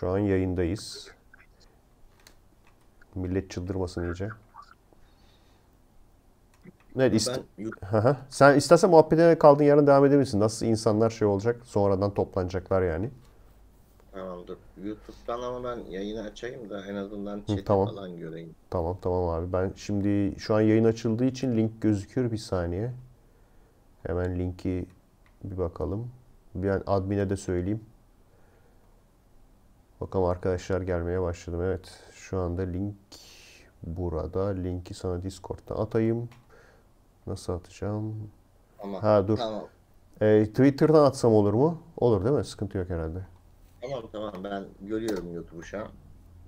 Şu an yayındayız. Millet çıldırmasın iyice. Evet, ist ben... Sen istersen muhabbetine kaldın yarın devam edebilirsin. Nasıl insanlar şey olacak sonradan toplanacaklar yani. Tamamdır. YouTube'dan ama ben yayını açayım da en azından chat'i tamam. falan göreyim. Tamam tamam abi. Ben şimdi şu an yayın açıldığı için link gözüküyor bir saniye. Hemen linki bir bakalım. Ben admine de söyleyeyim. Bakalım arkadaşlar gelmeye başladım. Evet şu anda link burada. Linki sana Discord'da atayım. Nasıl atacağım? Tamam. Ha dur. Tamam. Ee, Twitter'dan atsam olur mu? Olur değil mi? Sıkıntı yok herhalde. Tamam tamam ben görüyorum YouTube'u şu an.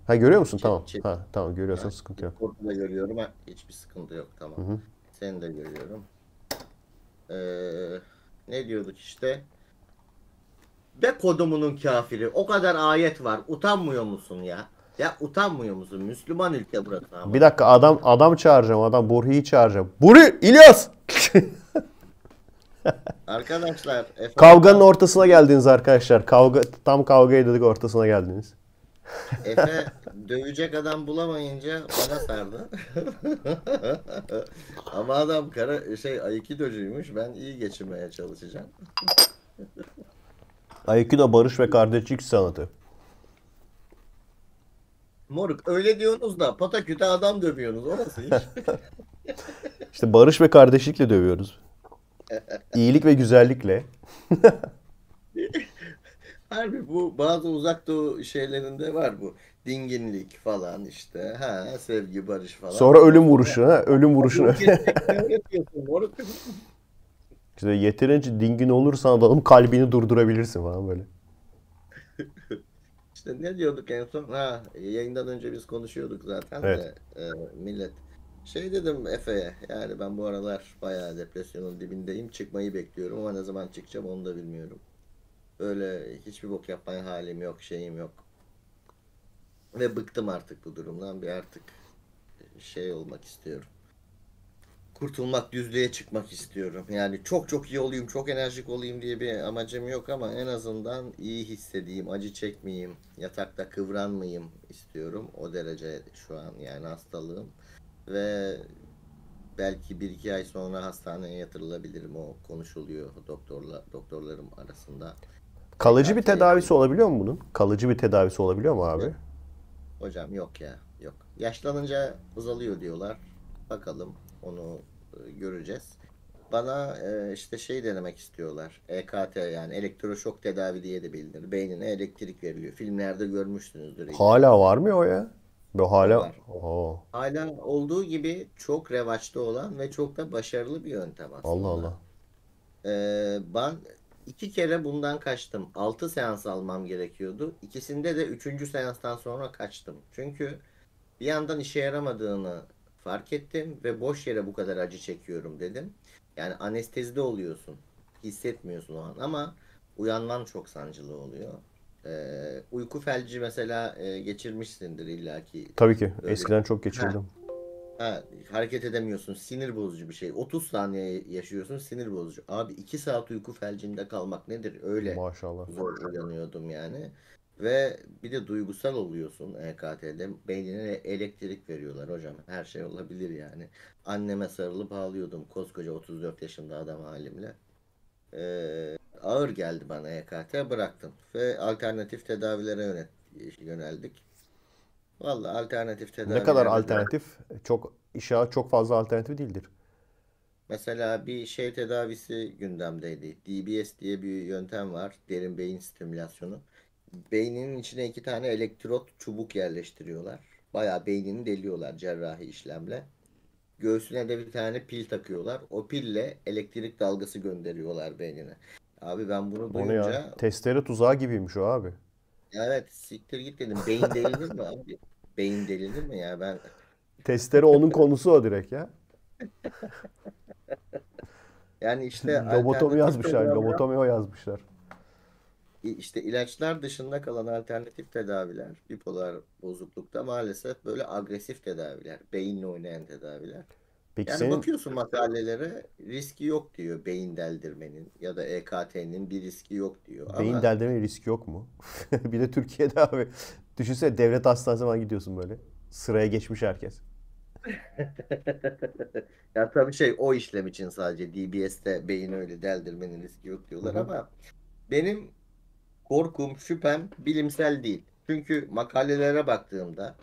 Ha görüyor musun? Çek, tamam. Çek. Ha tamam görüyorsan yani, sıkıntı yok. Discord'u da görüyorum. Ha, hiçbir sıkıntı yok tamam. Hı hı. Seni de görüyorum. Ee, ne diyorduk işte? Be kodumunun kafiri. O kadar ayet var. Utanmıyor musun ya? Ya utanmıyor musun? Müslüman ülke burası ama. Bir dakika adam adam çağıracağım. Adam Burhi'yi çağıracağım. Burhi İlyas. arkadaşlar. Efendim, Kavganın ortasına geldiniz arkadaşlar. Kavga tam kavgayı dedik ortasına geldiniz. Efe dövecek adam bulamayınca bana sardı. Ama adam kara şey aikido'cuymuş. Ben iyi geçinmeye çalışacağım. Aikido barış ve kardeşlik sanatı. Moruk öyle diyorsunuz da pataküte adam dövüyorsunuz. O nasıl iş? işte barış ve kardeşlikle dövüyoruz. İyilik ve güzellikle. Harbi bu bazı uzak doğu şeylerinde var bu. Dinginlik falan işte. Ha sevgi barış falan. Sonra ölüm vuruşu ha. Ölüm vuruşu. İşte yeterince dingin olursan adamın kalbini durdurabilirsin falan böyle. İşte ne diyorduk en son? Ha, yayından önce biz konuşuyorduk zaten evet. de e, millet. Şey dedim Efe'ye yani ben bu aralar bayağı depresyonun dibindeyim çıkmayı bekliyorum ama ne zaman çıkacağım onu da bilmiyorum. Böyle hiçbir bok yapmaya halim yok şeyim yok. Ve bıktım artık bu durumdan bir artık şey olmak istiyorum kurtulmak, düzlüğe çıkmak istiyorum. Yani çok çok iyi olayım, çok enerjik olayım diye bir amacım yok ama en azından iyi hissedeyim, acı çekmeyeyim, yatakta kıvranmayayım istiyorum. O derece şu an yani hastalığım. Ve belki bir iki ay sonra hastaneye yatırılabilirim. O konuşuluyor doktorla doktorlarım arasında. Kalıcı bir tedavisi olabiliyor mu bunun? Kalıcı bir tedavisi olabiliyor mu abi? Hocam yok ya. Yok. Yaşlanınca azalıyor diyorlar. Bakalım onu göreceğiz. Bana e, işte şey denemek istiyorlar. EKT yani elektroşok tedavi diye de bilinir. Beynine elektrik veriliyor. Filmlerde görmüşsünüzdür. Hala var mı o ya? Bu hala Hala olduğu gibi çok revaçta olan ve çok da başarılı bir yöntem aslında. Allah Allah. Ee, ben iki kere bundan kaçtım. Altı seans almam gerekiyordu. İkisinde de üçüncü seanstan sonra kaçtım. Çünkü bir yandan işe yaramadığını fark ettim ve boş yere bu kadar acı çekiyorum dedim. Yani anestezide oluyorsun. Hissetmiyorsun o an ama uyanman çok sancılı oluyor. Ee, uyku felci mesela e, geçirmişsindir illaki. Tabii ki. Öyle. Eskiden çok geçirdim. Ha. ha, hareket edemiyorsun. Sinir bozucu bir şey. 30 saniye yaşıyorsun sinir bozucu. Abi 2 saat uyku felcinde kalmak nedir? Öyle Maşallah. zor uyanıyordum yani. Ve bir de duygusal oluyorsun EKT'de. Beynine elektrik veriyorlar hocam. Her şey olabilir yani. Anneme sarılıp ağlıyordum koskoca 34 yaşında adam halimle. Ee, ağır geldi bana EKT bıraktım. Ve alternatif tedavilere yöneldik. Valla alternatif tedavi. Ne kadar alternatif? Çok işe çok fazla alternatif değildir. Mesela bir şey tedavisi gündemdeydi. DBS diye bir yöntem var. Derin beyin stimülasyonu beyninin içine iki tane elektrot çubuk yerleştiriyorlar. Bayağı beynini deliyorlar cerrahi işlemle. Göğsüne de bir tane pil takıyorlar. O pille elektrik dalgası gönderiyorlar beynine. Abi ben bunu duyunca... ya, testere tuzağı gibiymiş o abi. Evet siktir git dedim. Beyin delinir mi abi? Beyin delinir mi ya ben... Testere onun konusu o direkt ya. yani işte... Lobotomi yazmışlar. Lobotomi o yazmışlar işte ilaçlar dışında kalan alternatif tedaviler bipolar bozuklukta maalesef böyle agresif tedaviler, beyinle oynayan tedaviler. Peki yani senin... bakıyorsun makalelere riski yok diyor beyin deldirmenin ya da EKT'nin bir riski yok diyor. Beyin Ama... deldirmenin riski yok mu? bir de Türkiye'de abi düşünsene devlet hastanesine gidiyorsun böyle. Sıraya geçmiş herkes. ya tabii şey o işlem için sadece DBS'te beyin öyle deldirmenin riski yok diyorlar Hı-hı. ama benim korkum, şüphem bilimsel değil. Çünkü makalelere baktığımda,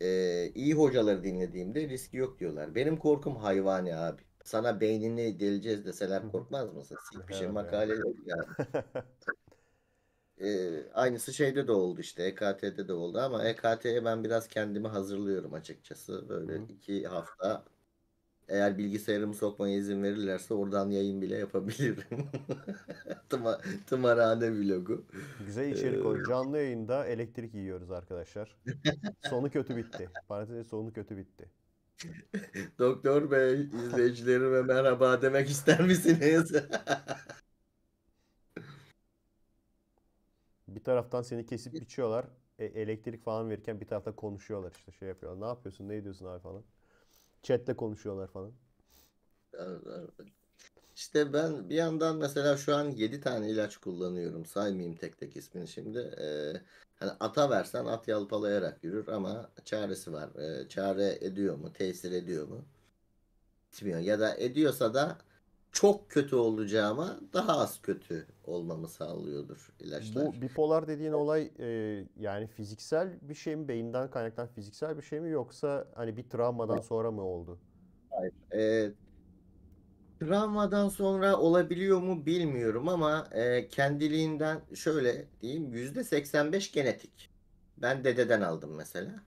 e, iyi hocaları dinlediğimde riski yok diyorlar. Benim korkum hayvani abi. Sana beynini deleceğiz deseler korkmaz mısın? Sik bir şey makale yok yani. e, aynısı şeyde de oldu işte EKT'de de oldu ama EKT'ye ben biraz kendimi hazırlıyorum açıkçası. Böyle iki hafta eğer bilgisayarımı sokmaya izin verirlerse oradan yayın bile yapabilirim. Tıma, tımarhane vlogu. Güzel içerik o. Ee, Canlı yayında elektrik yiyoruz arkadaşlar. Sonu kötü bitti. Parantez sonu kötü bitti. Doktor Bey, izleyicilerime merhaba demek ister misiniz? bir taraftan seni kesip biçiyorlar. E, elektrik falan verirken bir tarafta konuşuyorlar işte şey yapıyorlar. Ne yapıyorsun, ne ediyorsun abi falan. Chat'te konuşuyorlar falan. İşte ben bir yandan mesela şu an 7 tane ilaç kullanıyorum. Saymayayım tek tek ismini şimdi. Ee, hani ata versen at yalpalayarak yürür ama çaresi var. Ee, çare ediyor mu? Tesir ediyor mu? Bilmiyorum. Ya da ediyorsa da çok kötü olacağıma daha az kötü olmamı sağlıyordur ilaçlar. Bu bipolar dediğin olay e, yani fiziksel bir şey mi beyinden kaynaklanan fiziksel bir şey mi yoksa hani bir travmadan sonra mı oldu? Hayır. E, travmadan sonra olabiliyor mu bilmiyorum ama e, kendiliğinden şöyle diyeyim %85 genetik. Ben dededen aldım mesela.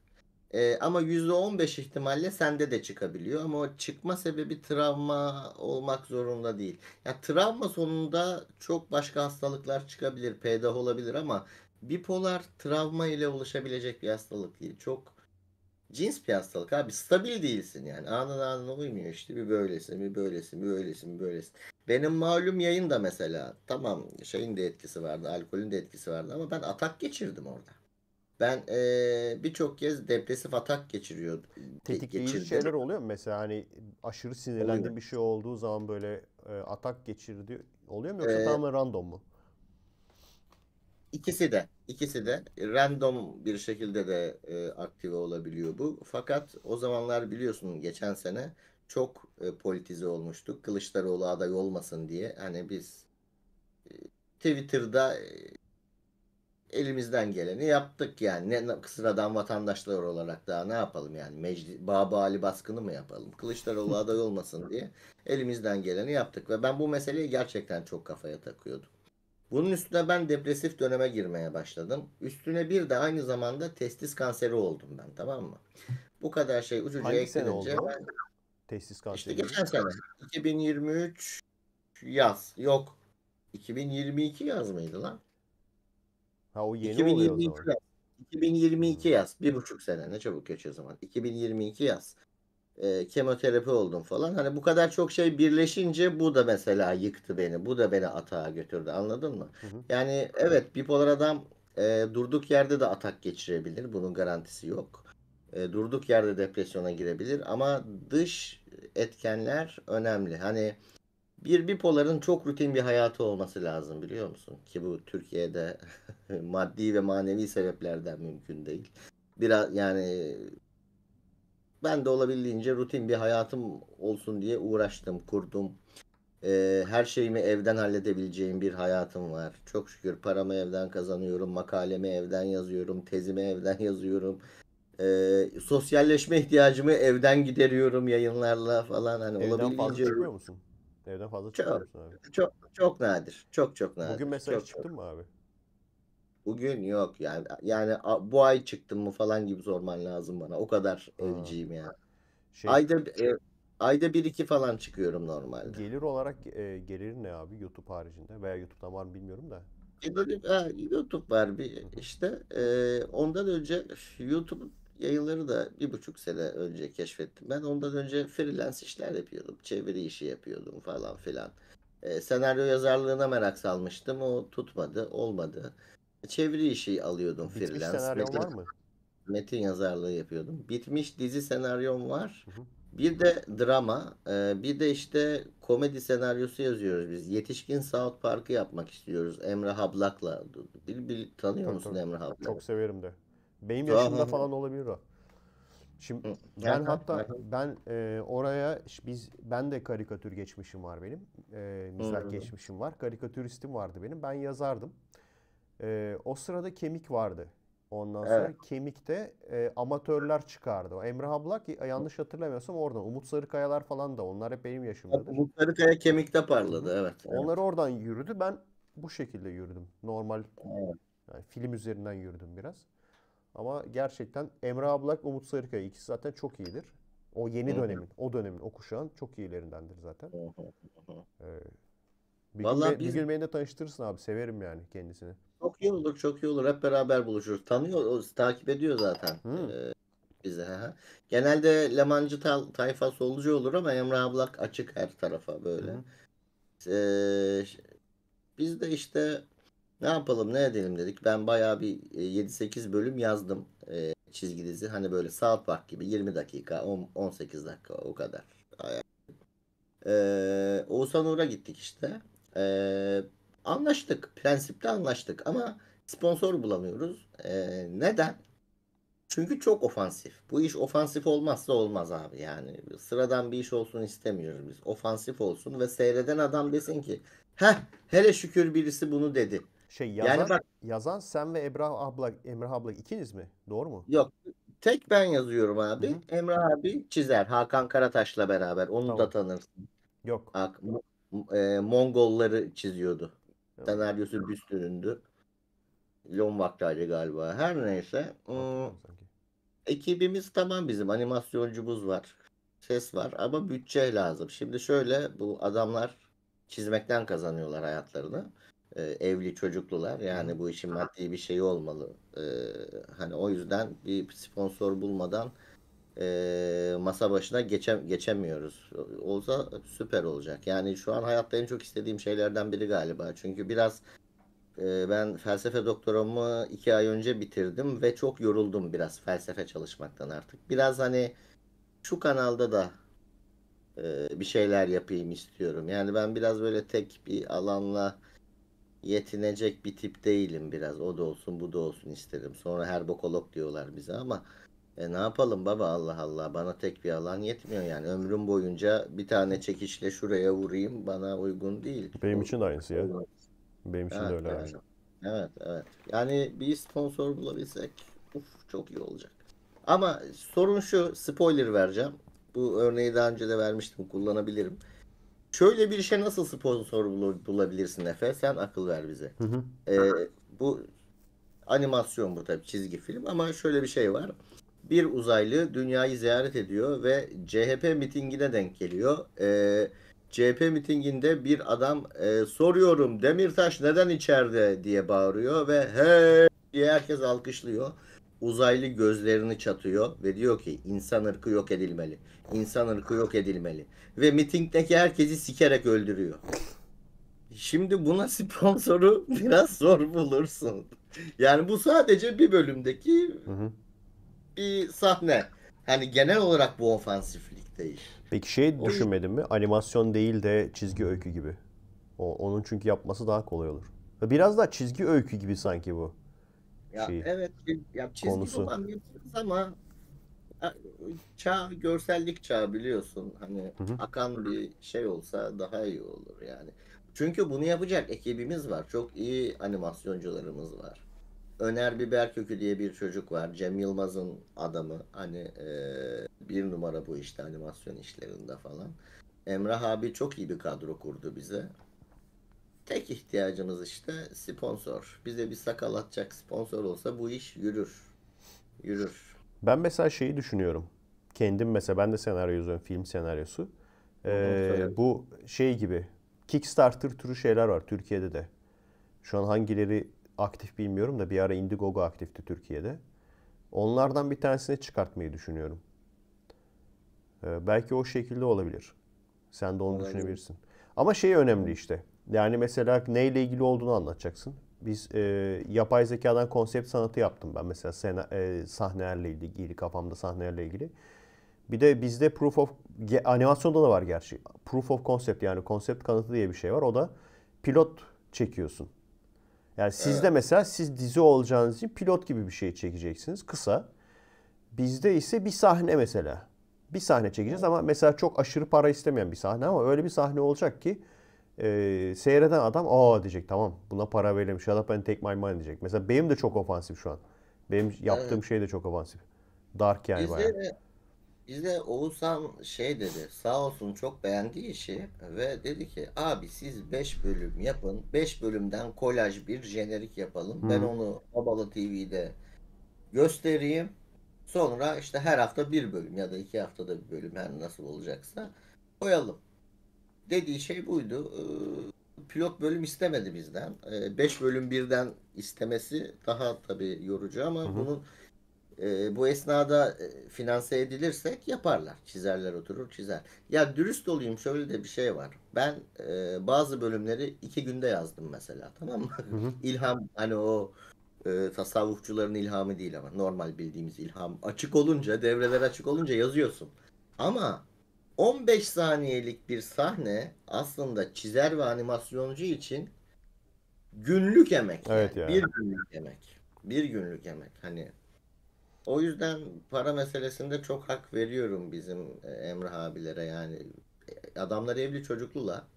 E, ama %15 ihtimalle sende de çıkabiliyor. Ama o çıkma sebebi travma olmak zorunda değil. Ya yani travma sonunda çok başka hastalıklar çıkabilir. PDH olabilir ama bipolar travma ile oluşabilecek bir hastalık değil. Çok cins bir hastalık abi. Stabil değilsin yani. Anın anına uymuyor işte. Bir böylesin, bir böylesin, bir böylesin, bir böylesin. Benim malum yayın da mesela. Tamam şeyin de etkisi vardı, alkolün de etkisi vardı ama ben atak geçirdim orada. Ben e, birçok kez depresif atak geçiriyordum. Tetikleyici geçirdim. şeyler oluyor mu mesela hani aşırı sinirlendi bir şey olduğu zaman böyle e, atak geçirdi oluyor mu yoksa ee, tamamen random mu? İkisi de, ikisi de random bir şekilde de e, aktive olabiliyor bu. Fakat o zamanlar biliyorsun geçen sene çok e, politize olmuştuk. Kılıçdaroğlu aday olmasın diye. Hani biz e, Twitter'da elimizden geleni yaptık yani. Ne sıradan vatandaşlar olarak daha ne yapalım yani? Meclis, Baba Ali baskını mı yapalım? Kılıçdaroğlu aday olmasın diye elimizden geleni yaptık ve ben bu meseleyi gerçekten çok kafaya takıyordum. Bunun üstüne ben depresif döneme girmeye başladım. Üstüne bir de aynı zamanda testis kanseri oldum ben tamam mı? Bu kadar şey ucuca eklenince ben... Testis kanseri. İşte geçen sene 2023 yaz yok 2022 yaz mıydı lan? Ha o yeni 2022 oluyor o zaman. Yaz. 2022 yaz. Bir buçuk sene ne çabuk geçiyor zaman. 2022 yaz. E, kemoterapi oldum falan. Hani bu kadar çok şey birleşince bu da mesela yıktı beni. Bu da beni atağa götürdü anladın mı? Hı hı. Yani evet bipolar adam e, durduk yerde de atak geçirebilir. Bunun garantisi yok. E, durduk yerde depresyona girebilir ama dış etkenler önemli. Hani bir bipoların çok rutin bir hayatı olması lazım biliyor musun? Ki bu Türkiye'de maddi ve manevi sebeplerden mümkün değil. Biraz yani ben de olabildiğince rutin bir hayatım olsun diye uğraştım, kurdum. Ee, her şeyimi evden halledebileceğim bir hayatım var. Çok şükür paramı evden kazanıyorum, makalemi evden yazıyorum, tezimi evden yazıyorum. Ee, sosyalleşme ihtiyacımı evden gideriyorum yayınlarla falan. Hani evden olabildiğince... fazla çıkmıyor musun? Evden fazla çıkıyor Çok, abi? çok, çok nadir. Çok çok nadir. Bugün mesaj çok, mı abi? Bugün yok yani. Yani bu ay çıktım mı falan gibi sorman lazım bana. O kadar Ha. evciyim yani. Şey, Ayda e, ayda bir iki falan çıkıyorum normalde. gelir olarak e, gelirin ne abi YouTube haricinde? Veya YouTube'dan var mı bilmiyorum da. E, YouTube var bir işte. E, ondan önce YouTube yayınları da bir buçuk sene önce keşfettim. Ben ondan önce freelance işler yapıyordum. Çeviri işi yapıyordum falan filan. E, senaryo yazarlığına merak salmıştım. O tutmadı, olmadı. Çeviri işi alıyordum Bitmiş freelance. senaryon metin, var mı? Metin yazarlığı yapıyordum. Bitmiş dizi senaryom var. Bir de drama, e, bir de işte komedi senaryosu yazıyoruz biz. Yetişkin South Park'ı yapmak istiyoruz Emre Hablak'la. Bil, bil, tanıyor musun Emre Hablak'ı? Çok severim de. Benim yaşımda falan olabilir o. Şimdi ben hatta ben e, oraya biz ben de karikatür geçmişim var benim. E, mizah geçmişim var. Karikatüristim vardı benim. Ben yazardım. E, o sırada kemik vardı. Ondan sonra evet. kemikte e, amatörler çıkardı. Emre Ablak e, yanlış hatırlamıyorsam oradan. Umut Sarıkayalar falan da onlar hep benim yaşımdadır. Umut Sarıkaya kemikte parladı evet. evet. oradan yürüdü. Ben bu şekilde yürüdüm. Normal evet. yani film üzerinden yürüdüm biraz. Ama gerçekten Emre Ablak, Umut Sarıkaya ikisi zaten çok iyidir. O yeni dönemin, o dönemin, o kuşağın çok iyilerindendir zaten. Ee, bir Vallahi gün, biz... bir gün beni de tanıştırırsın abi. Severim yani kendisini. Çok iyi olur, çok iyi olur. Hep beraber buluşuruz. Tanıyor, takip ediyor zaten. Hmm. bizi. Ha. Genelde Lemancı ta tayfa solcu olur ama Emre Ablak açık her tarafa böyle. Hı. Ee, biz de işte ne yapalım ne edelim dedik. Ben bayağı bir 7-8 e, bölüm yazdım e, çizgi dizi. Hani böyle saat bak gibi 20 dakika 10, 18 dakika o kadar. Ee, Oğuzhan Uğur'a gittik işte. Ee, anlaştık. Prensipte anlaştık ama sponsor bulamıyoruz. Ee, neden? Çünkü çok ofansif. Bu iş ofansif olmazsa olmaz abi yani. Sıradan bir iş olsun istemiyoruz biz. Ofansif olsun ve seyreden adam desin ki heh hele şükür birisi bunu dedi. Şey yazan, yani bak, yazan sen ve Emrah abla, Emrah abla ikiniz mi? Doğru mu? Yok. Tek ben yazıyorum abi. Hı-hı. Emrah abi çizer. Hakan Karataş'la beraber. Onu tamam. da tanırsın. Yok. Bak, e, Mongolları çiziyordu. Yok. Senaryosu Büstür'ündü. Lon galiba. Her neyse. Hmm, ekibimiz tamam bizim. Animasyoncumuz var. Ses var ama bütçe lazım. Şimdi şöyle bu adamlar çizmekten kazanıyorlar hayatlarını e, evli çocuklular yani bu işin maddi bir şeyi olmalı. E, hani o yüzden bir sponsor bulmadan e, masa başına geçe, geçemiyoruz. Olsa süper olacak. Yani şu an hayatta en çok istediğim şeylerden biri galiba. Çünkü biraz e, ben felsefe doktoramı iki ay önce bitirdim ve çok yoruldum biraz felsefe çalışmaktan artık. Biraz hani şu kanalda da e, bir şeyler yapayım istiyorum. Yani ben biraz böyle tek bir alanla yetinecek bir tip değilim biraz. O da olsun bu da olsun isterim. Sonra her bokolog diyorlar bize ama e ne yapalım baba Allah Allah bana tek bir alan yetmiyor yani ömrüm boyunca bir tane çekişle şuraya vurayım bana uygun değil. Benim için de aynısı ya. Benim için evet, de öyle evet. aynı. Evet evet yani bir sponsor bulabilsek uf, çok iyi olacak. Ama sorun şu spoiler vereceğim. Bu örneği daha önce de vermiştim kullanabilirim. Şöyle bir işe nasıl sponsor bulabilirsin Efe? Sen akıl ver bize. Hı hı. Ee, bu animasyon bu tabii çizgi film ama şöyle bir şey var. Bir uzaylı dünyayı ziyaret ediyor ve CHP mitingine denk geliyor. Ee, CHP mitinginde bir adam e, soruyorum Demirtaş neden içeride diye bağırıyor ve he diye herkes alkışlıyor uzaylı gözlerini çatıyor ve diyor ki insan ırkı yok edilmeli. İnsan ırkı yok edilmeli. Ve mitingdeki herkesi sikerek öldürüyor. Şimdi buna sponsoru biraz zor bulursun. Yani bu sadece bir bölümdeki hı hı. bir sahne. Hani genel olarak bu ofansiflik değil. Peki şey o... düşünmedin mi? Animasyon değil de çizgi öykü gibi. O, onun çünkü yapması daha kolay olur. Biraz daha çizgi öykü gibi sanki bu. Ya şeyi. Evet, ya çizgi konusu. roman yapıyoruz ama çağ görsellik çağı biliyorsun. Hani hı hı. akan bir şey olsa daha iyi olur yani. Çünkü bunu yapacak ekibimiz var. Çok iyi animasyoncularımız var. Öner Biberkökü diye bir çocuk var. Cem Yılmaz'ın adamı. Hani e, bir numara bu işte animasyon işlerinde falan. Emrah abi çok iyi bir kadro kurdu bize. Tek ihtiyacımız işte sponsor. Bize bir sakal atacak sponsor olsa bu iş yürür. Yürür. Ben mesela şeyi düşünüyorum. Kendim mesela ben de senaryo yazıyorum. Film senaryosu. Ee, bu şey gibi Kickstarter türü şeyler var Türkiye'de de. Şu an hangileri aktif bilmiyorum da bir ara Indiegogo aktifti Türkiye'de. Onlardan bir tanesini çıkartmayı düşünüyorum. Ee, belki o şekilde olabilir. Sen de onu olabilir. düşünebilirsin. Ama şey önemli işte. Yani mesela neyle ilgili olduğunu anlatacaksın. Biz e, yapay zekadan konsept sanatı yaptım ben mesela sena, e, sahnelerle ilgili, kafamda sahnelerle ilgili. Bir de bizde proof of, animasyonda da var gerçi. Proof of concept yani konsept kanıtı diye bir şey var. O da pilot çekiyorsun. Yani sizde evet. mesela siz dizi olacağınız için pilot gibi bir şey çekeceksiniz. Kısa. Bizde ise bir sahne mesela. Bir sahne çekeceğiz ama mesela çok aşırı para istemeyen bir sahne ama öyle bir sahne olacak ki e, seyreden adam aa diyecek tamam buna para verelim shut up and take my money diyecek. Mesela benim de çok ofansif şu an. Benim yaptığım evet. şey de çok ofansif. Dark yani bayağı. Bize Oğuzhan şey dedi sağ olsun çok beğendi işi ve dedi ki abi siz 5 bölüm yapın 5 bölümden kolaj bir jenerik yapalım hmm. ben onu Babalı TV'de göstereyim sonra işte her hafta bir bölüm ya da iki haftada bir bölüm her nasıl olacaksa koyalım dediği şey buydu. Ee, pilot bölüm istemedi bizden. 5 ee, bölüm birden istemesi daha tabii yorucu ama hı hı. bunun e, bu esnada e, finanse edilirsek yaparlar. Çizerler oturur çizer. Ya dürüst olayım şöyle de bir şey var. Ben e, bazı bölümleri iki günde yazdım mesela tamam mı? Hı hı. İlham hani o e, tasavvufçuların ilhamı değil ama normal bildiğimiz ilham açık olunca devreler açık olunca yazıyorsun. Ama 15 saniyelik bir sahne aslında çizer ve animasyoncu için günlük emek. Evet yani. yani. Bir günlük emek. Bir günlük emek. Hani o yüzden para meselesinde çok hak veriyorum bizim e, Emre abilere yani. E, adamlar evli çocuklula.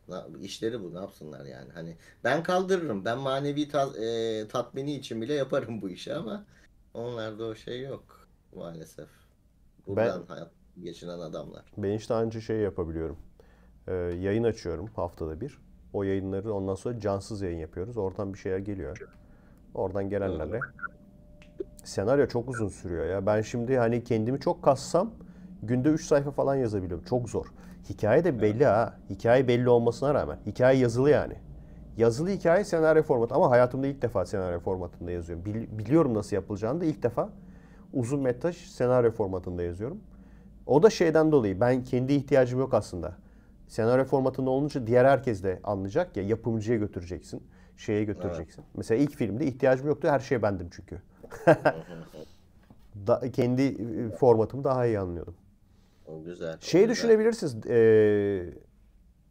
işleri bu ne yapsınlar yani. Hani ben kaldırırım. Ben manevi ta- e, tatmini için bile yaparım bu işi ama onlarda o şey yok maalesef. Buradan ben, hayat geçinen adamlar. Ben işte anca şey yapabiliyorum. Ee, yayın açıyorum haftada bir. O yayınları ondan sonra cansız yayın yapıyoruz. Oradan bir şeyler geliyor. Oradan gelenlerle. Senaryo çok uzun sürüyor ya. Ben şimdi hani kendimi çok kassam günde 3 sayfa falan yazabiliyorum. Çok zor. Hikaye de belli evet. ha. Hikaye belli olmasına rağmen. Hikaye yazılı yani. Yazılı hikaye senaryo formatı ama hayatımda ilk defa senaryo formatında yazıyorum. Bil, biliyorum nasıl yapılacağını da ilk defa uzun metaj senaryo formatında yazıyorum. O da şeyden dolayı ben kendi ihtiyacım yok aslında. Senaryo formatında olunca diğer herkes de anlayacak ya yapımcıya götüreceksin. Şeye götüreceksin. Evet. Mesela ilk filmde ihtiyacım yoktu her şey bendim çünkü. da, kendi e, formatımı daha iyi anlıyordum. O güzel. Şey düşünebilirsiniz. E,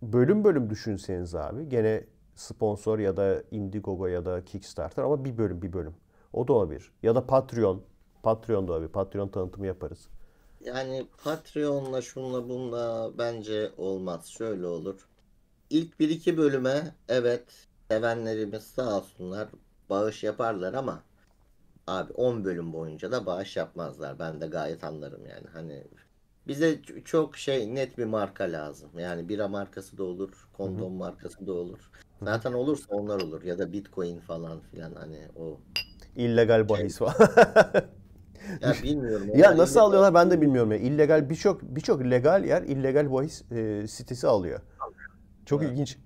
bölüm bölüm düşünseniz abi. Gene sponsor ya da Indiegogo ya da Kickstarter ama bir bölüm bir bölüm. O da olabilir. Ya da Patreon. Patreon da olabilir. Patreon tanıtımı yaparız. Yani Patreon'la şunla bunla bence olmaz. Şöyle olur. İlk bir iki bölüme evet sevenlerimiz sağ olsunlar bağış yaparlar ama abi 10 bölüm boyunca da bağış yapmazlar. Ben de gayet anlarım yani. Hani bize çok şey net bir marka lazım. Yani bira markası da olur, kondom Hı-hı. markası da olur. Zaten olursa onlar olur ya da Bitcoin falan filan hani o illegal bahis şey var. Ya bilmiyorum. ya nasıl alıyorlar ben de bilmiyorum ya. İllegal birçok birçok legal yer illegal bahis e, sitesi alıyor. Çok evet. ilginç.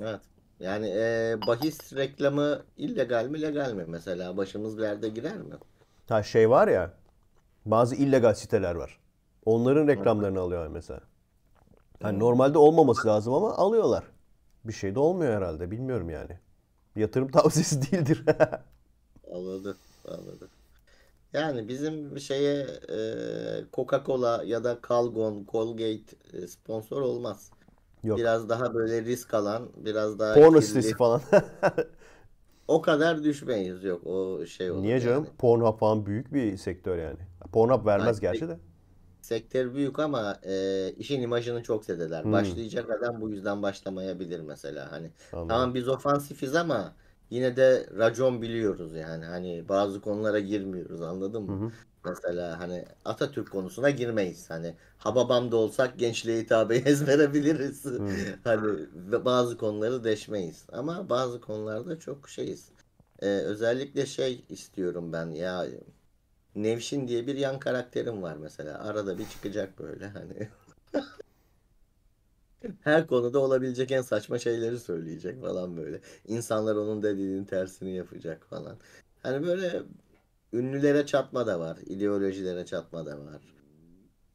Evet. Yani e, bahis reklamı illegal mi legal mi mesela başımız bir yerde girer mi? Ha şey var ya bazı illegal siteler var. Onların reklamlarını evet. alıyor mesela. Yani hmm. normalde olmaması lazım ama alıyorlar. Bir şey de olmuyor herhalde bilmiyorum yani. Yatırım tavsiyesi değildir. anladım anladım. Yani bizim şeye e, Coca-Cola ya da Calgon, Colgate e, sponsor olmaz. Yok. Biraz daha böyle risk alan, biraz daha porn sitesi falan. o kadar düşmeyiz yok o şey olur. Niye canım? Yani. Pornhub falan büyük bir sektör yani. Pornhub vermez yani, gerçi de. Sektör büyük ama e, işin imajını çok sedeler. Hmm. Başlayacak adam bu yüzden başlamayabilir mesela. Hani Anladım. tamam biz ofansifiz ama yine de racon biliyoruz yani. Hani bazı konulara girmiyoruz anladın mı? Hı hı. Mesela hani Atatürk konusuna girmeyiz. Hani hababam da olsak gençliğe hitabe ezberebiliriz. Hı. hani bazı konuları deşmeyiz. Ama bazı konularda çok şeyiz. Ee, özellikle şey istiyorum ben ya Nevşin diye bir yan karakterim var mesela. Arada bir çıkacak böyle hani. Her konuda olabilecek en saçma şeyleri söyleyecek falan böyle. İnsanlar onun dediğinin tersini yapacak falan. Hani böyle ünlülere çatma da var. ideolojilere çatma da var.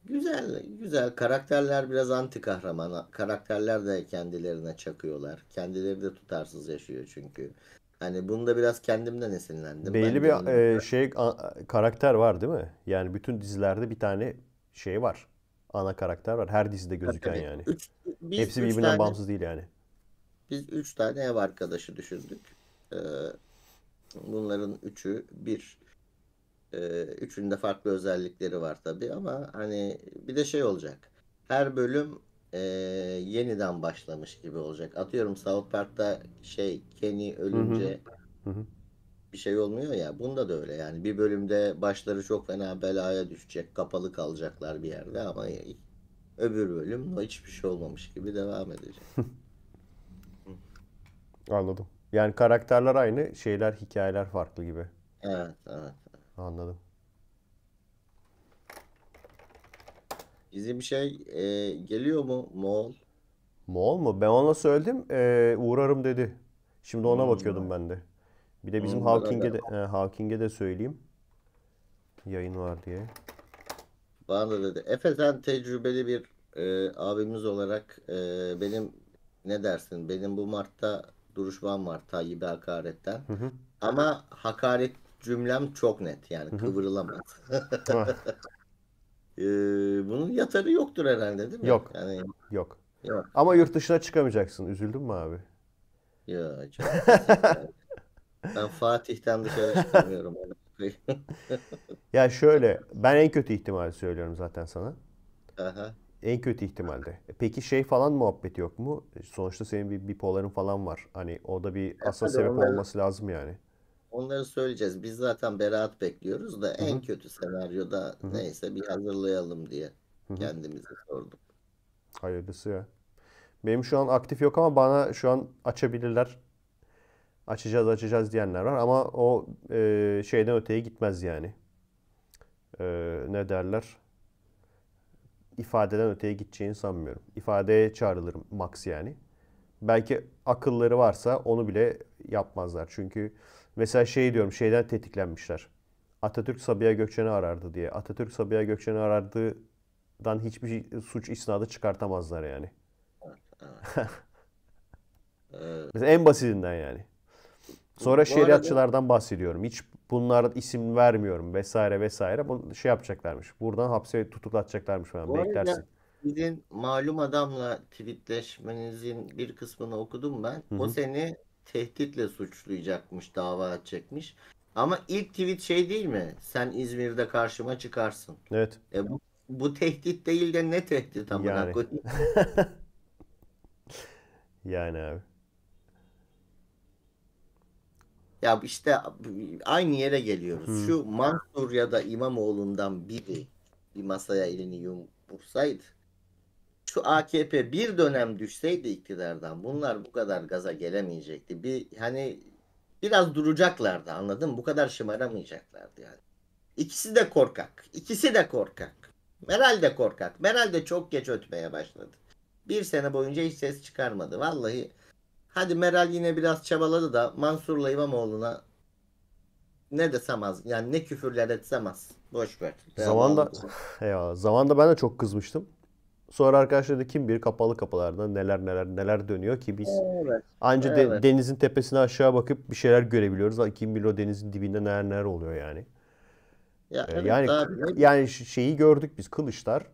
Güzel, güzel. Karakterler biraz anti kahraman. Karakterler de kendilerine çakıyorlar. Kendileri de tutarsız yaşıyor çünkü. Hani bunu da biraz kendimden esinlendim. Belli bir e, şey a, karakter var değil mi? Yani bütün dizilerde bir tane şey var ana karakter var. Her dizide gözüken Tabii. yani. Üç, biz Hepsi üç birbirinden tane, bağımsız değil yani. Biz üç tane ev arkadaşı düşündük. Ee, bunların üçü bir. Ee, üçünde farklı özellikleri var tabi, ama hani bir de şey olacak. Her bölüm e, yeniden başlamış gibi olacak. Atıyorum South Park'ta şey Kenny ölünce hı hı. Hı hı bir şey olmuyor ya. Bunda da öyle yani. Bir bölümde başları çok fena belaya düşecek. Kapalı kalacaklar bir yerde ama öbür bölüm hiçbir şey olmamış gibi devam edecek. Anladım. Yani karakterler aynı, şeyler, hikayeler farklı gibi. Evet, evet. Anladım. bizim bir şey e, geliyor mu Moğol? Moğol mu? Ben ona söyledim. E, uğrarım dedi. Şimdi ona hmm. bakıyordum ben de. Bir de bizim Hawking'e de, e, Hawking'e de söyleyeyim. Yayın var diye. Bana dedi. Efe'den tecrübeli bir e, abimiz olarak e, benim ne dersin? Benim bu Mart'ta duruşmam var Tayyip Hakaret'ten. Hı hı. Ama hakaret cümlem çok net. Yani hı hı. Ah. e, bunun yatarı yoktur herhalde değil mi? Yok. Yani, yok. yok. Ama yurt dışına çıkamayacaksın. Üzüldün mü abi? Yok. Ben Fatih'ten dışarı çıkamıyorum. ya şöyle ben en kötü ihtimali söylüyorum zaten sana. Aha. En kötü ihtimalde. E peki şey falan muhabbeti yok mu? Sonuçta senin bir bipoların falan var. Hani o da bir e, asıl sebep onları, olması lazım yani. Onları söyleyeceğiz. Biz zaten beraat bekliyoruz da Hı-hı. en kötü senaryoda Hı-hı. neyse bir hazırlayalım diye Hı-hı. kendimize sordum. Hayırlısı ya. Benim şu an aktif yok ama bana şu an açabilirler açacağız açacağız diyenler var ama o e, şeyden öteye gitmez yani. E, ne derler? ifadeden öteye gideceğini sanmıyorum. İfadeye çağrılır Max yani. Belki akılları varsa onu bile yapmazlar. Çünkü mesela şey diyorum şeyden tetiklenmişler. Atatürk Sabiha Gökçen'i arardı diye. Atatürk Sabiha Gökçen'i arardığından hiçbir şey, suç isnadı çıkartamazlar yani. mesela en basitinden yani. Sonra bu şeriatçılardan arada... bahsediyorum. Hiç bunlara isim vermiyorum vesaire vesaire. Bu şey yapacaklarmış. Buradan hapse tutuklatacaklarmış falan. Bu Beklersin. Arada sizin malum adamla tweetleşmenizin bir kısmını okudum ben. Hı-hı. O seni tehditle suçlayacakmış, dava açacakmış. Ama ilk tweet şey değil mi? Sen İzmir'de karşıma çıkarsın. Evet. E bu, bu tehdit değil de ne tehdit amına yani. koyayım? yani abi. Ya işte aynı yere geliyoruz. Hmm. Şu Mansur ya da İmamoğlu'ndan biri bir masaya elini yumursaydı şu AKP bir dönem düşseydi iktidardan bunlar bu kadar gaza gelemeyecekti. Bir hani biraz duracaklardı anladın mı? Bu kadar şımaramayacaklardı yani. İkisi de korkak. İkisi de korkak. Meral de korkak. Meral de çok geç ötmeye başladı. Bir sene boyunca hiç ses çıkarmadı. Vallahi Hadi Meral yine biraz çabaladı da Mansur'la İmamoğlu'na ne desem az. Yani ne küfürler etsem az. Boş ver. Zamanda, ya, zamanda ben de çok kızmıştım. Sonra arkadaşlar da kim bir kapalı kapılarda neler neler neler dönüyor ki biz evet. anca evet. De, denizin tepesine aşağı bakıp bir şeyler görebiliyoruz. Kim bilir o denizin dibinde neler neler oluyor yani. Ya, ee, evet, yani abi. yani şeyi gördük biz Kılıçlar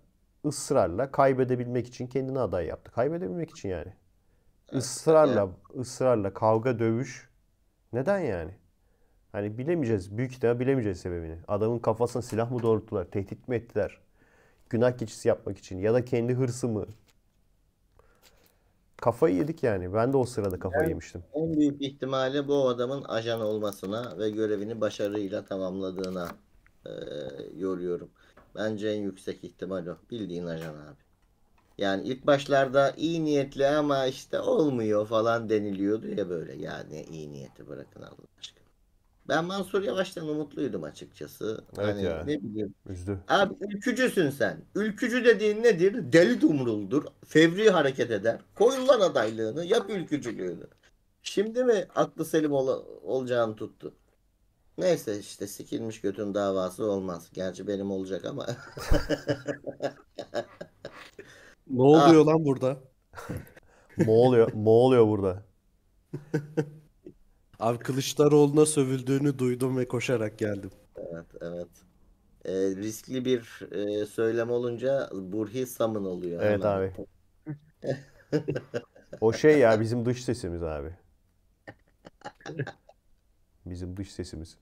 ısrarla kaybedebilmek için kendini aday yaptı. Kaybedebilmek için yani ısrarla ısrarla kavga dövüş neden yani? Hani bilemeyeceğiz. Büyük ihtimal bilemeyeceğiz sebebini. Adamın kafasına silah mı doğrulttular? Tehdit mi ettiler? Günah keçisi yapmak için. Ya da kendi hırsı mı? Kafayı yedik yani. Ben de o sırada kafayı Ben- yemiştim. En büyük ihtimali bu adamın ajan olmasına ve görevini başarıyla tamamladığına e, yoruyorum. Bence en yüksek ihtimal o. Bildiğin ajan abi. Yani ilk başlarda iyi niyetli ama işte olmuyor falan deniliyordu ya böyle. Yani iyi niyeti bırakın Allah aşkına. Ben Mansur Yavaş'tan umutluydum açıkçası. Evet hani ya. Ne bileyim. Üzdü. Abi ülkücüsün sen. Ülkücü dediğin nedir? Deli dumruldur. Fevri hareket eder. Koyulan adaylığını. Yap ülkücülüğünü. Şimdi mi aklı selim ol olacağını tuttu? Neyse işte sikilmiş götün davası olmaz. Gerçi benim olacak ama. Ne oluyor ah. lan burada? Mo oluyor, mo oluyor burada. Abi Kılıçdaroğlu'na sövüldüğünü duydum ve koşarak geldim. Evet, evet. E, riskli bir e, söylem olunca Burhi Samın oluyor. Evet hemen. abi. o şey ya bizim dış sesimiz abi. Bizim dış sesimiz.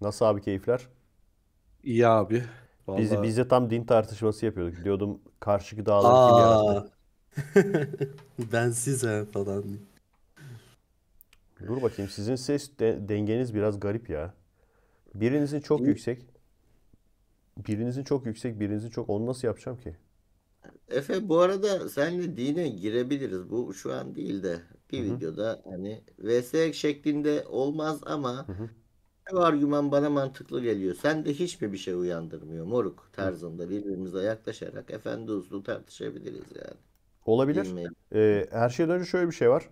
Nasıl abi keyifler? İyi abi. Vallahi... Biz, biz de tam din tartışması yapıyorduk. Diyordum karşıki dağları kim yarattı? ben size falan. Dur bakayım sizin ses de, dengeniz biraz garip ya. Birinizin çok Değil yüksek. Birinizin çok yüksek, birinizin çok... Onu nasıl yapacağım ki? Efe bu arada senle dine girebiliriz. Bu şu an değil de bir Hı-hı. videoda hani VS şeklinde olmaz ama Hı-hı bu argüman bana mantıklı geliyor. Sen de hiç mi bir şey uyandırmıyor moruk tarzında birbirimize yaklaşarak efendi uslu tartışabiliriz yani. Olabilir. Ee, her şeyden önce şöyle bir şey var.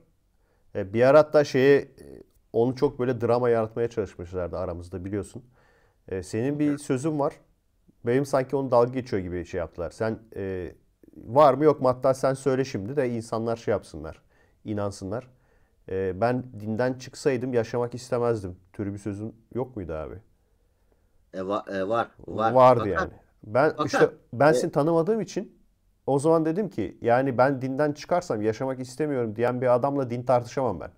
Ee, bir ara hatta şeye e, onu çok böyle drama yaratmaya çalışmışlardı aramızda biliyorsun. Ee, senin bir sözün var. Benim sanki onu dalga geçiyor gibi şey yaptılar. Sen e, var mı yok mu hatta sen söyle şimdi de insanlar şey yapsınlar. inansınlar e, ben dinden çıksaydım yaşamak istemezdim türü bir sözün yok muydu abi? E, va, e, var. var. Vardı Bakar. yani. Ben Bakar. işte ben e seni tanımadığım için o zaman dedim ki yani ben dinden çıkarsam yaşamak istemiyorum diyen bir adamla din tartışamam ben.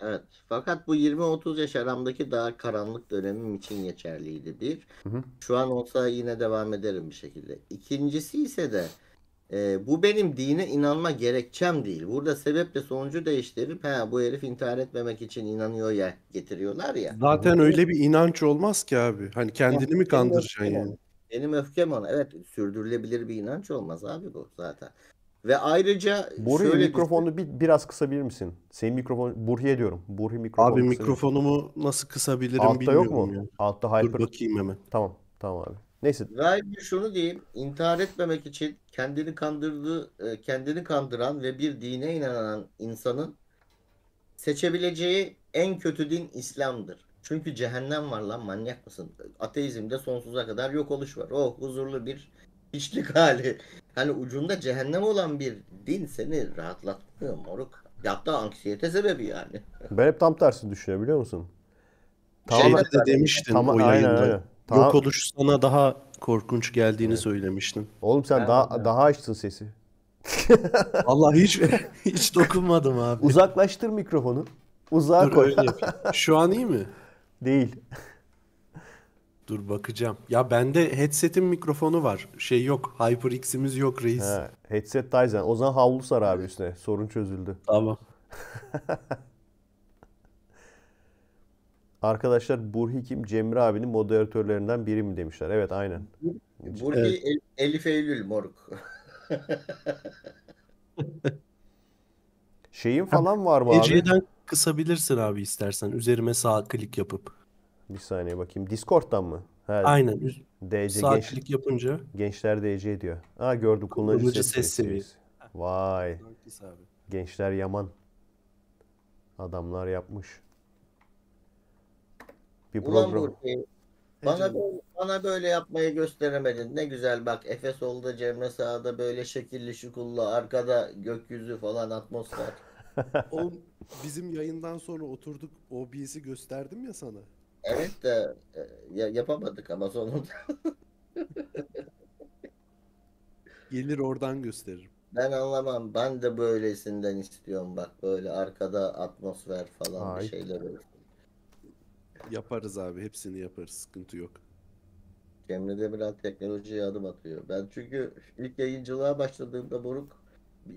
Evet. Fakat bu 20-30 yaş aramdaki daha karanlık dönemim için geçerliydi bir. Hı hı. Şu an olsa yine devam ederim bir şekilde. İkincisi ise de e, bu benim dine inanma gerekçem değil. Burada sebeple sonucu değiştirip ha bu herif intihar etmemek için inanıyor ya getiriyorlar ya. Zaten öyle bir inanç olmaz ki abi. Hani kendini mi kandıracaksın yani? Benim öfkem ona. Evet sürdürülebilir bir inanç olmaz abi bu zaten. Ve ayrıca Burhi şöyle mikrofonu bir, biraz kısabilir misin? Senin mikrofon Burhi'ye diyorum. Burhi mikrofonu. Abi kısabilir. mikrofonumu nasıl kısabilirim Altta bilmiyorum. Altta yok mu? Yani. Altta hyper. Dur bakayım hemen. Tamam. Tamam abi. Neyse. Ben şunu diyeyim. İntihar etmemek için kendini kandırdığı, e, kendini kandıran ve bir dine inanan insanın seçebileceği en kötü din İslam'dır. Çünkü cehennem var lan manyak mısın? Ateizmde sonsuza kadar yok oluş var. Oh huzurlu bir hiçlik hali. Hani ucunda cehennem olan bir din seni rahatlatmıyor moruk. Hatta anksiyete sebebi yani. Ben hep tam tersini düşünüyorum biliyor musun? Tamamen, Şeyde de demiştin tam, o yayında. Aynen. Tam, yok oluş sana daha korkunç geldiğini evet. söylemiştin. Oğlum sen ben daha ben. daha açtın sesi. Allah hiç hiç dokunmadım abi. Uzaklaştır mikrofonu. Uzağa Dur, koy. Şu an iyi mi? Değil. Dur bakacağım. Ya bende headset'in mikrofonu var. Şey yok. HyperX'imiz yok reis. He, headset Tizen. O zaman havlu sar abi üstüne. Sorun çözüldü. Tamam. Arkadaşlar Burhi kim? Cemre abinin moderatörlerinden biri mi demişler. Evet aynen. Burhi evet. El, Elif Eylül moruk. Şeyin falan var mı abi? Ece'den kısabilirsin abi istersen. Üzerime sağ klik yapıp. Bir saniye bakayım. Discord'dan mı? Ha, Aynen. DC sağ genç, klik yapınca. Gençler DC diyor. Ha gördüm kullanıcı, kullanıcı ses, ses seviyesi. Vay. Gençler yaman. Adamlar yapmış. Bir Ulan program. bana, bana böyle yapmayı gösteremedin. Ne güzel bak Efe solda, Cemre sağda böyle şekilli şukulla arkada gökyüzü falan atmosfer. Oğlum bizim yayından sonra oturduk OBS'i gösterdim ya sana. Evet de e, ya, yapamadık ama sonunda. Gelir oradan gösteririm. Ben anlamam. Ben de böylesinden istiyorum bak böyle arkada atmosfer falan Ay. bir şeyler olsun. Yaparız abi hepsini yaparız sıkıntı yok. Cemre biraz teknolojiye adım atıyor. Ben çünkü ilk yayıncılığa başladığımda Boruk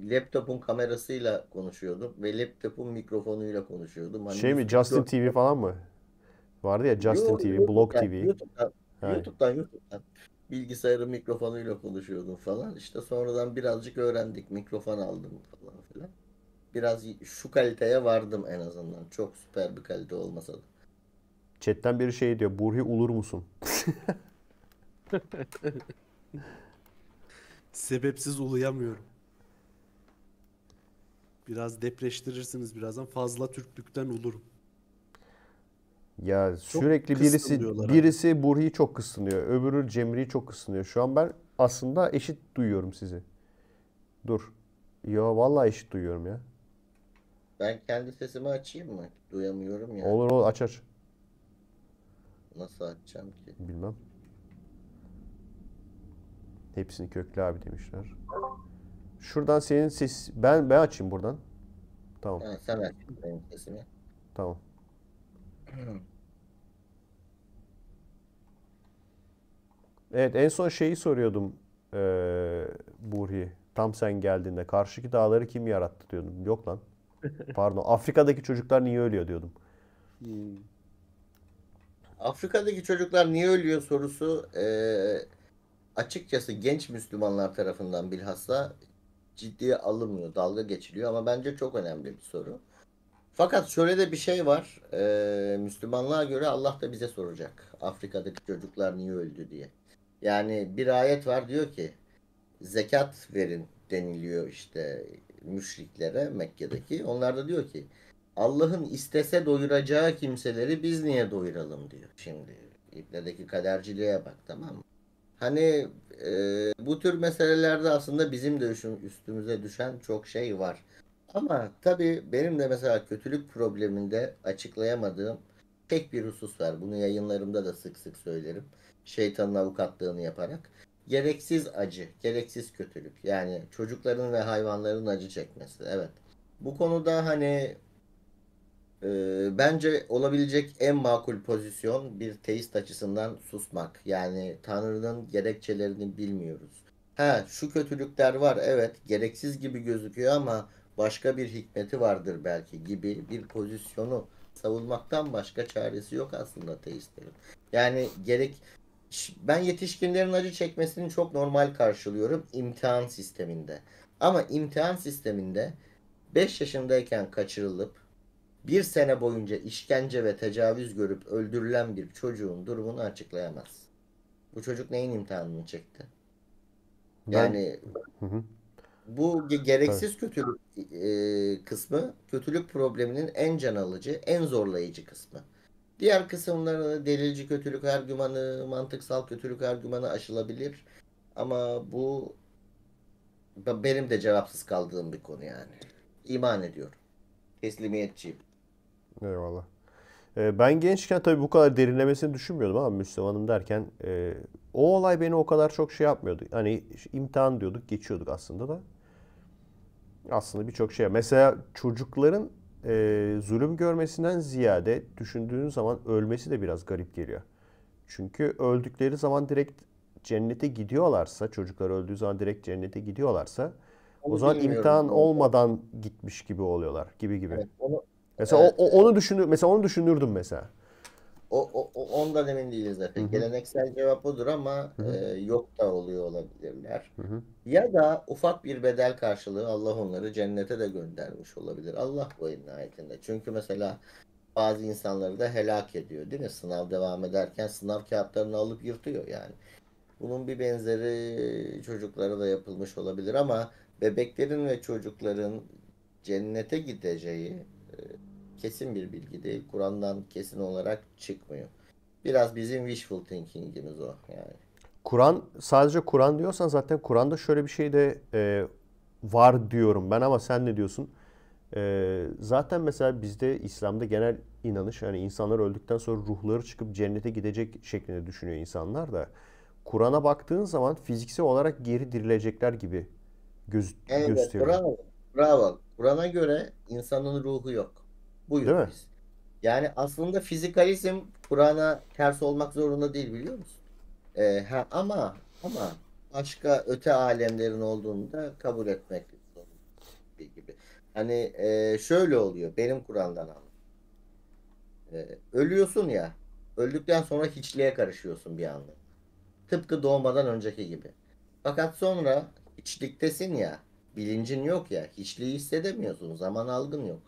laptopun kamerasıyla konuşuyordum ve laptopun mikrofonuyla konuşuyordum. Hani şey mi Justin TV falan mı? Vardı ya Justin yok, TV, yok, Blog TV. YouTube'dan, yani. YouTube'dan, YouTube'dan bilgisayarın mikrofonuyla konuşuyordum falan. İşte sonradan birazcık öğrendik. Mikrofon aldım falan filan. Biraz şu kaliteye vardım en azından. Çok süper bir kalite olmasa da. Chatten biri şey diyor. Burhi olur musun? Sebepsiz uluyamıyorum. Biraz depreştirirsiniz birazdan. Fazla Türklükten ulurum. Ya çok sürekli birisi birisi abi. Burhi'yi çok kısınıyor. Öbürü Cemre'yi çok kısınıyor. Şu an ben aslında eşit duyuyorum sizi. Dur. Yo vallahi eşit duyuyorum ya. Ben kendi sesimi açayım mı? Duyamıyorum ya. Olur olur aç aç. Nasıl açacağım ki? Bilmem. Hepsini kökle abi demişler. Şuradan senin ses... Ben ben açayım buradan. Tamam. Ha, sen aç benim sesimi. Tamam. Evet en son şeyi soruyordum ee, Burhi. Tam sen geldiğinde karşıki dağları kim yarattı diyordum. Yok lan. Pardon Afrika'daki çocuklar niye ölüyor diyordum. Hmm. Afrika'daki çocuklar niye ölüyor sorusu e, açıkçası genç Müslümanlar tarafından bilhassa ciddiye alınmıyor, dalga geçiliyor ama bence çok önemli bir soru. Fakat şöyle de bir şey var. E, Müslümanlığa göre Allah da bize soracak. Afrika'daki çocuklar niye öldü diye. Yani bir ayet var diyor ki zekat verin deniliyor işte müşriklere Mekke'deki. Onlar da diyor ki Allah'ın istese doyuracağı kimseleri biz niye doyuralım diyor. Şimdi İbne'deki kaderciliğe bak tamam mı? Hani e, bu tür meselelerde aslında bizim de üstümüze düşen çok şey var. Ama tabii benim de mesela kötülük probleminde açıklayamadığım tek bir husus var. Bunu yayınlarımda da sık sık söylerim. Şeytanın avukatlığını yaparak. Gereksiz acı, gereksiz kötülük. Yani çocukların ve hayvanların acı çekmesi. Evet. Bu konuda hani ee, bence olabilecek en makul pozisyon bir teist açısından susmak. Yani Tanrı'nın gerekçelerini bilmiyoruz. Ha şu kötülükler var evet gereksiz gibi gözüküyor ama başka bir hikmeti vardır belki gibi bir pozisyonu savunmaktan başka çaresi yok aslında teistlerin. Yani gerek ben yetişkinlerin acı çekmesini çok normal karşılıyorum imtihan sisteminde. Ama imtihan sisteminde 5 yaşındayken kaçırılıp bir sene boyunca işkence ve tecavüz görüp öldürülen bir çocuğun durumunu açıklayamaz. Bu çocuk neyin imtihanını çekti? Yani bu gereksiz kötülük e, kısmı kötülük probleminin en can alıcı, en zorlayıcı kısmı. Diğer kısımları delilci kötülük argümanı, mantıksal kötülük argümanı aşılabilir. Ama bu benim de cevapsız kaldığım bir konu yani. İman ediyorum. Teslimiyetçiyim. Eyvallah. Ee, ben gençken tabii bu kadar derinlemesini düşünmüyordum ama Müslümanım derken e, o olay beni o kadar çok şey yapmıyordu. Hani imtihan diyorduk geçiyorduk aslında da. Aslında birçok şey. Mesela çocukların e, zulüm görmesinden ziyade düşündüğün zaman ölmesi de biraz garip geliyor. Çünkü öldükleri zaman direkt cennete gidiyorlarsa, çocuklar öldüğü zaman direkt cennete gidiyorlarsa onu o zaman imtihan olmadan gitmiş gibi oluyorlar gibi gibi. Evet, onu, Mesela evet. o, onu düşünür mesela onu düşünürdüm mesela. O, o ondan emin değiliz zaten. Hı-hı. Geleneksel cevap odur ama e, yok da oluyor olabilirler. Hı-hı. Ya da ufak bir bedel karşılığı Allah onları cennete de göndermiş olabilir. Allah bu nihayetinde. Çünkü mesela bazı insanları da helak ediyor değil mi? Sınav devam ederken sınav kağıtlarını alıp yırtıyor yani. Bunun bir benzeri çocuklara da yapılmış olabilir ama bebeklerin ve çocukların cennete gideceği e, kesin bir bilgi değil. Kur'an'dan kesin olarak çıkmıyor. Biraz bizim wishful thinking'imiz o yani. Kur'an sadece Kur'an diyorsan zaten Kur'an'da şöyle bir şey de e, var diyorum ben ama sen ne diyorsun? E, zaten mesela bizde İslam'da genel inanış yani insanlar öldükten sonra ruhları çıkıp cennete gidecek şeklinde düşünüyor insanlar da. Kur'an'a baktığın zaman fiziksel olarak geri dirilecekler gibi göz evet, gösteriyor. Bravo. Bravo. Kur'an'a göre insanın ruhu yok buyuz Değil mi? Yani aslında fizikalizm Kur'an'a ters olmak zorunda değil biliyor musun? Ee, ha, ama ama başka öte alemlerin olduğunu da kabul etmek zorunda gibi. Hani e, şöyle oluyor benim Kur'an'dan anladım. E, ee, ölüyorsun ya öldükten sonra hiçliğe karışıyorsun bir anda. Tıpkı doğmadan önceki gibi. Fakat sonra hiçliktesin ya bilincin yok ya hiçliği hissedemiyorsun zaman algın yok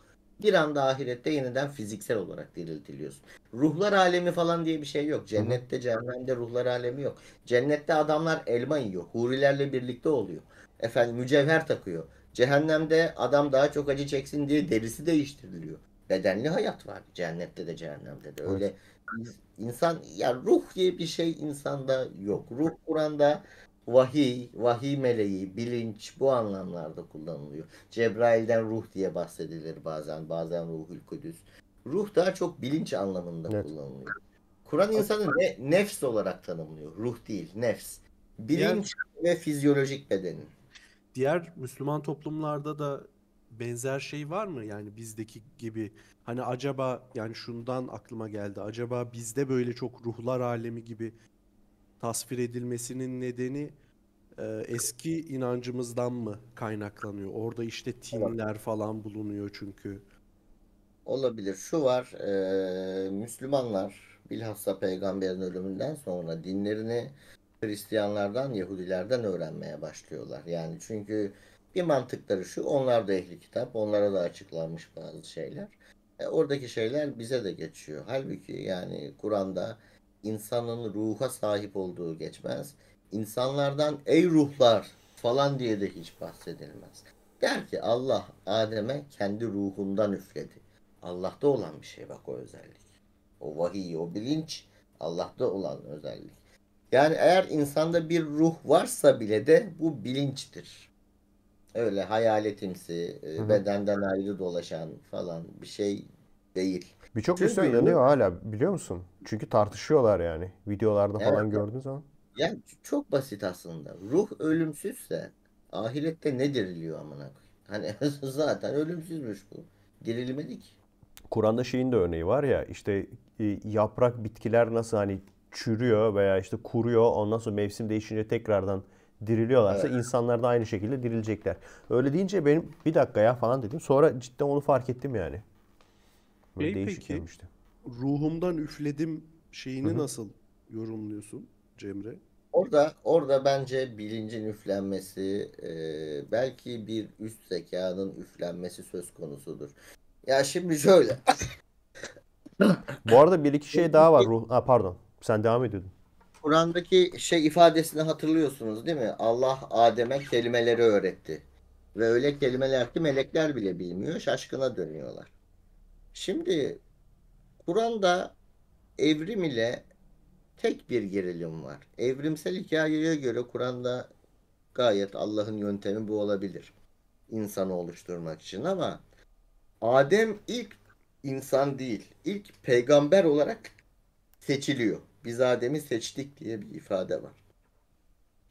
bir anda ahirette yeniden fiziksel olarak diriltiliyorsun. Ruhlar alemi falan diye bir şey yok. Cennette, cehennemde ruhlar alemi yok. Cennette adamlar elma yiyor. Hurilerle birlikte oluyor. Efendim mücevher takıyor. Cehennemde adam daha çok acı çeksin diye derisi değiştiriliyor. Bedenli hayat var cennette de cehennemde de. Öyle evet. insan ya ruh diye bir şey insanda yok. Ruh Kur'an'da vahiy, vahiy meleği, bilinç bu anlamlarda kullanılıyor. Cebrail'den ruh diye bahsedilir bazen, bazen ruhül kudüs. Ruh daha çok bilinç anlamında evet. kullanılıyor. Kur'an insanı ne, nefs olarak tanımlıyor. Ruh değil, nefs. Bilinç diğer, ve fizyolojik bedenin. Diğer Müslüman toplumlarda da benzer şey var mı? Yani bizdeki gibi hani acaba yani şundan aklıma geldi. Acaba bizde böyle çok ruhlar alemi gibi tasvir edilmesinin nedeni e, eski inancımızdan mı kaynaklanıyor? Orada işte tinler falan bulunuyor çünkü. Olabilir. Şu var, e, Müslümanlar bilhassa peygamberin ölümünden sonra dinlerini Hristiyanlardan, Yahudilerden öğrenmeye başlıyorlar. Yani çünkü bir mantıkları şu, onlar da ehli kitap, onlara da açıklanmış bazı şeyler. E, oradaki şeyler bize de geçiyor. Halbuki yani Kur'an'da insanların ruha sahip olduğu geçmez. İnsanlardan ey ruhlar falan diye de hiç bahsedilmez. Der ki Allah Adem'e kendi ruhundan üfledi. Allah'ta olan bir şey bak o özellik. O vahiy, o bilinç Allah'ta olan özellik. Yani eğer insanda bir ruh varsa bile de bu bilinçtir. Öyle hayaletimsi, e, bedenden ayrı dolaşan falan bir şey değil. Birçok insan yanıyor hala biliyor musun? Çünkü tartışıyorlar yani. Videolarda evet. falan gördüğün zaman. Yani çok basit aslında. Ruh ölümsüzse ahirette ne diriliyor amına Hani zaten ölümsüzmüş bu. Dirilmedi ki. Kur'an'da şeyin de örneği var ya işte e, yaprak bitkiler nasıl hani çürüyor veya işte kuruyor ondan sonra mevsim değişince tekrardan diriliyorlarsa evet. insanlar da aynı şekilde dirilecekler. Öyle deyince benim bir dakika ya falan dedim. Sonra cidden onu fark ettim yani. Böyle şey değişik peki, işte. ruhumdan üfledim şeyini Hı-hı. nasıl yorumluyorsun Cemre? Orada orada bence bilincin üflenmesi, e, belki bir üst zekanın üflenmesi söz konusudur. Ya şimdi şöyle. Bu arada bir iki şey daha var. Ruh, ha, pardon. Sen devam ediyordun. Kur'an'daki şey ifadesini hatırlıyorsunuz değil mi? Allah Adem'e kelimeleri öğretti. Ve öyle kelimeler ki melekler bile bilmiyor. Şaşkına dönüyorlar. Şimdi Kur'an'da evrim ile tek bir gerilim var. Evrimsel hikayeye göre Kur'an'da gayet Allah'ın yöntemi bu olabilir. İnsanı oluşturmak için ama Adem ilk insan değil, ilk peygamber olarak seçiliyor. Biz Adem'i seçtik diye bir ifade var.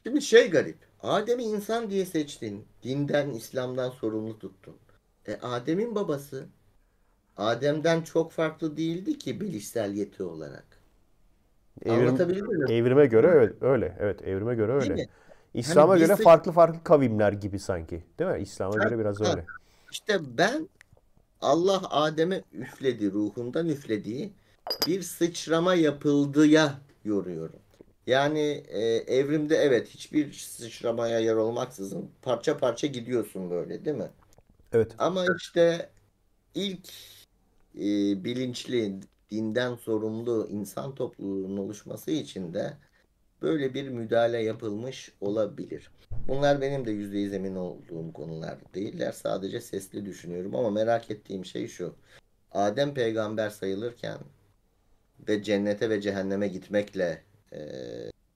Şimdi şey garip. Adem'i insan diye seçtin. Dinden, İslam'dan sorumlu tuttun. E Adem'in babası Adem'den çok farklı değildi ki bilişsel yeti olarak. Evrim, mi? Evrime göre öyle, öyle. Evet evrime göre öyle. Değil mi? Hani İslam'a hani göre de... farklı farklı kavimler gibi sanki. Değil mi? İslam'a göre biraz öyle. İşte ben Allah Adem'e üfledi, ruhundan üflediği bir sıçrama yapıldıya yoruyorum. Yani e, evrimde evet hiçbir sıçramaya yer olmaksızın parça parça gidiyorsun böyle değil mi? Evet. Ama işte ilk e, bilinçli, dinden sorumlu insan topluluğunun oluşması için de böyle bir müdahale yapılmış olabilir. Bunlar benim de yüzde yüz emin olduğum konular değiller. Sadece sesli düşünüyorum ama merak ettiğim şey şu. Adem peygamber sayılırken ve cennete ve cehenneme gitmekle e,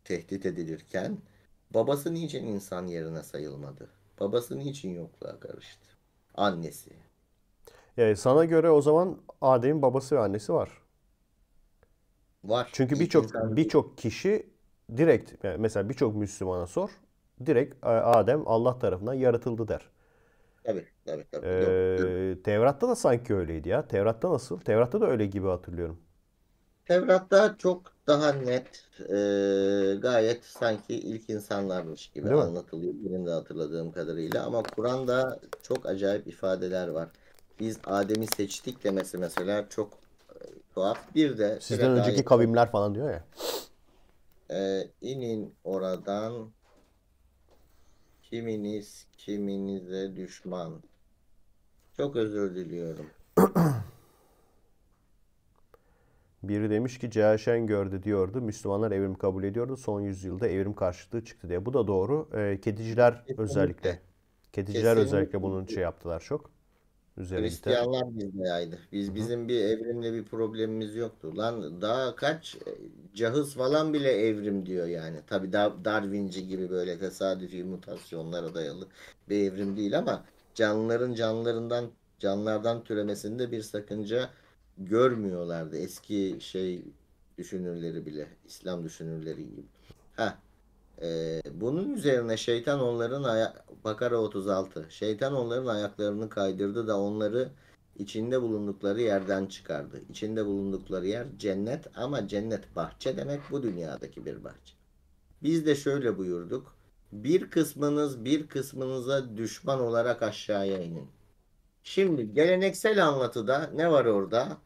tehdit edilirken babası niçin insan yerine sayılmadı? Babası niçin yokluğa karıştı? Annesi, yani ee, sana göre o zaman Adem'in babası ve annesi var. Var. Çünkü birçok birçok kişi direkt yani mesela birçok Müslümana sor direkt e, Adem Allah tarafından yaratıldı der. Tabii tabii tabii. Ee, Tevrat'ta da sanki öyleydi ya. Tevrat'ta nasıl? Tevrat'ta da öyle gibi hatırlıyorum. Tevrat'ta çok daha net, e, gayet sanki ilk insanlarmış gibi Değil anlatılıyor mi? benim de hatırladığım kadarıyla. Ama Kur'an'da çok acayip ifadeler var biz Adem'i seçtik demesi mesela çok e, tuhaf. Bir de sizden önceki daha... kavimler falan diyor ya. Ee, inin oradan kiminiz kiminize düşman. Çok özür diliyorum. Biri demiş ki CHN gördü diyordu. Müslümanlar evrim kabul ediyordu. Son yüzyılda evrim karşıtlığı çıktı diye. Bu da doğru. Ee, kediciler Kesinlikle. özellikle. Kediciler Kesinlikle. özellikle bunun şey yaptılar çok üzere gider. Hristiyanlar bizde yaydı. Biz bizim bir evrimle bir problemimiz yoktu. Lan daha kaç e, cahız falan bile evrim diyor yani. Tabi Darwinci gibi böyle tesadüfi mutasyonlara dayalı bir evrim değil ama canlıların canlılarından canlardan türemesinde bir sakınca görmüyorlardı eski şey düşünürleri bile İslam düşünürleri gibi. Ha ee, bunun üzerine şeytan onların aya- Bakara 36. Şeytan onların ayaklarını kaydırdı da onları içinde bulundukları yerden çıkardı. İçinde bulundukları yer cennet ama cennet bahçe demek bu dünyadaki bir bahçe. Biz de şöyle buyurduk. Bir kısmınız bir kısmınıza düşman olarak aşağıya inin. Şimdi geleneksel anlatıda ne var orada?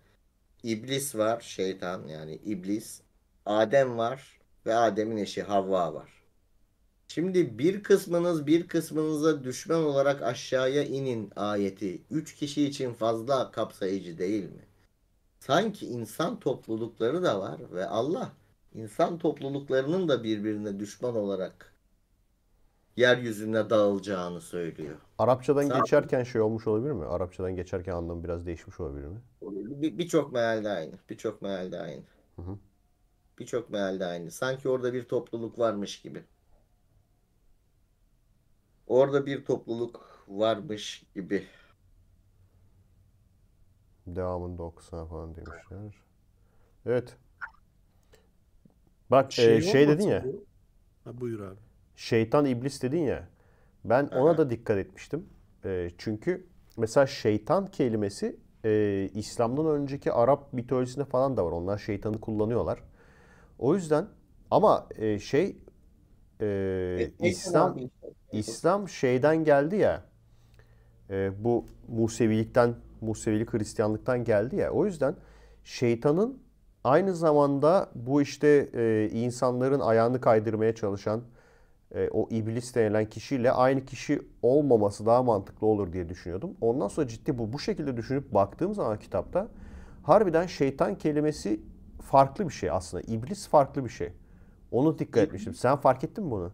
İblis var, şeytan yani iblis. Adem var ve Adem'in eşi Havva var. Şimdi bir kısmınız bir kısmınıza düşman olarak aşağıya inin ayeti üç kişi için fazla kapsayıcı değil mi? Sanki insan toplulukları da var ve Allah insan topluluklarının da birbirine düşman olarak yeryüzüne dağılacağını söylüyor. Arapçadan Sağ geçerken şey olmuş olabilir mi? Arapçadan geçerken anlamı biraz değişmiş olabilir mi? Birçok bir mealde aynı. Birçok mealde aynı. Birçok mealde aynı. Sanki orada bir topluluk varmış gibi. Orada bir topluluk varmış gibi. Devamın 90 falan demişler. Evet. Bak şey, e, şey dedin ya. Ha, buyur abi. Şeytan iblis dedin ya. Ben Aha. ona da dikkat etmiştim. E, çünkü mesela şeytan kelimesi e, İslam'dan önceki Arap mitolojisinde falan da var. Onlar şeytanı kullanıyorlar. O yüzden ama e, şey e, İslam İslam şeyden geldi ya e, bu Musevilikten Musevilik Hristiyanlıktan geldi ya o yüzden şeytanın aynı zamanda bu işte e, insanların ayağını kaydırmaya çalışan e, o iblis denilen kişiyle aynı kişi olmaması daha mantıklı olur diye düşünüyordum. Ondan sonra ciddi bu bu şekilde düşünüp baktığım zaman kitapta harbiden şeytan kelimesi farklı bir şey aslında. İblis farklı bir şey. Onu dikkat etmiştim. Sen fark ettin mi bunu?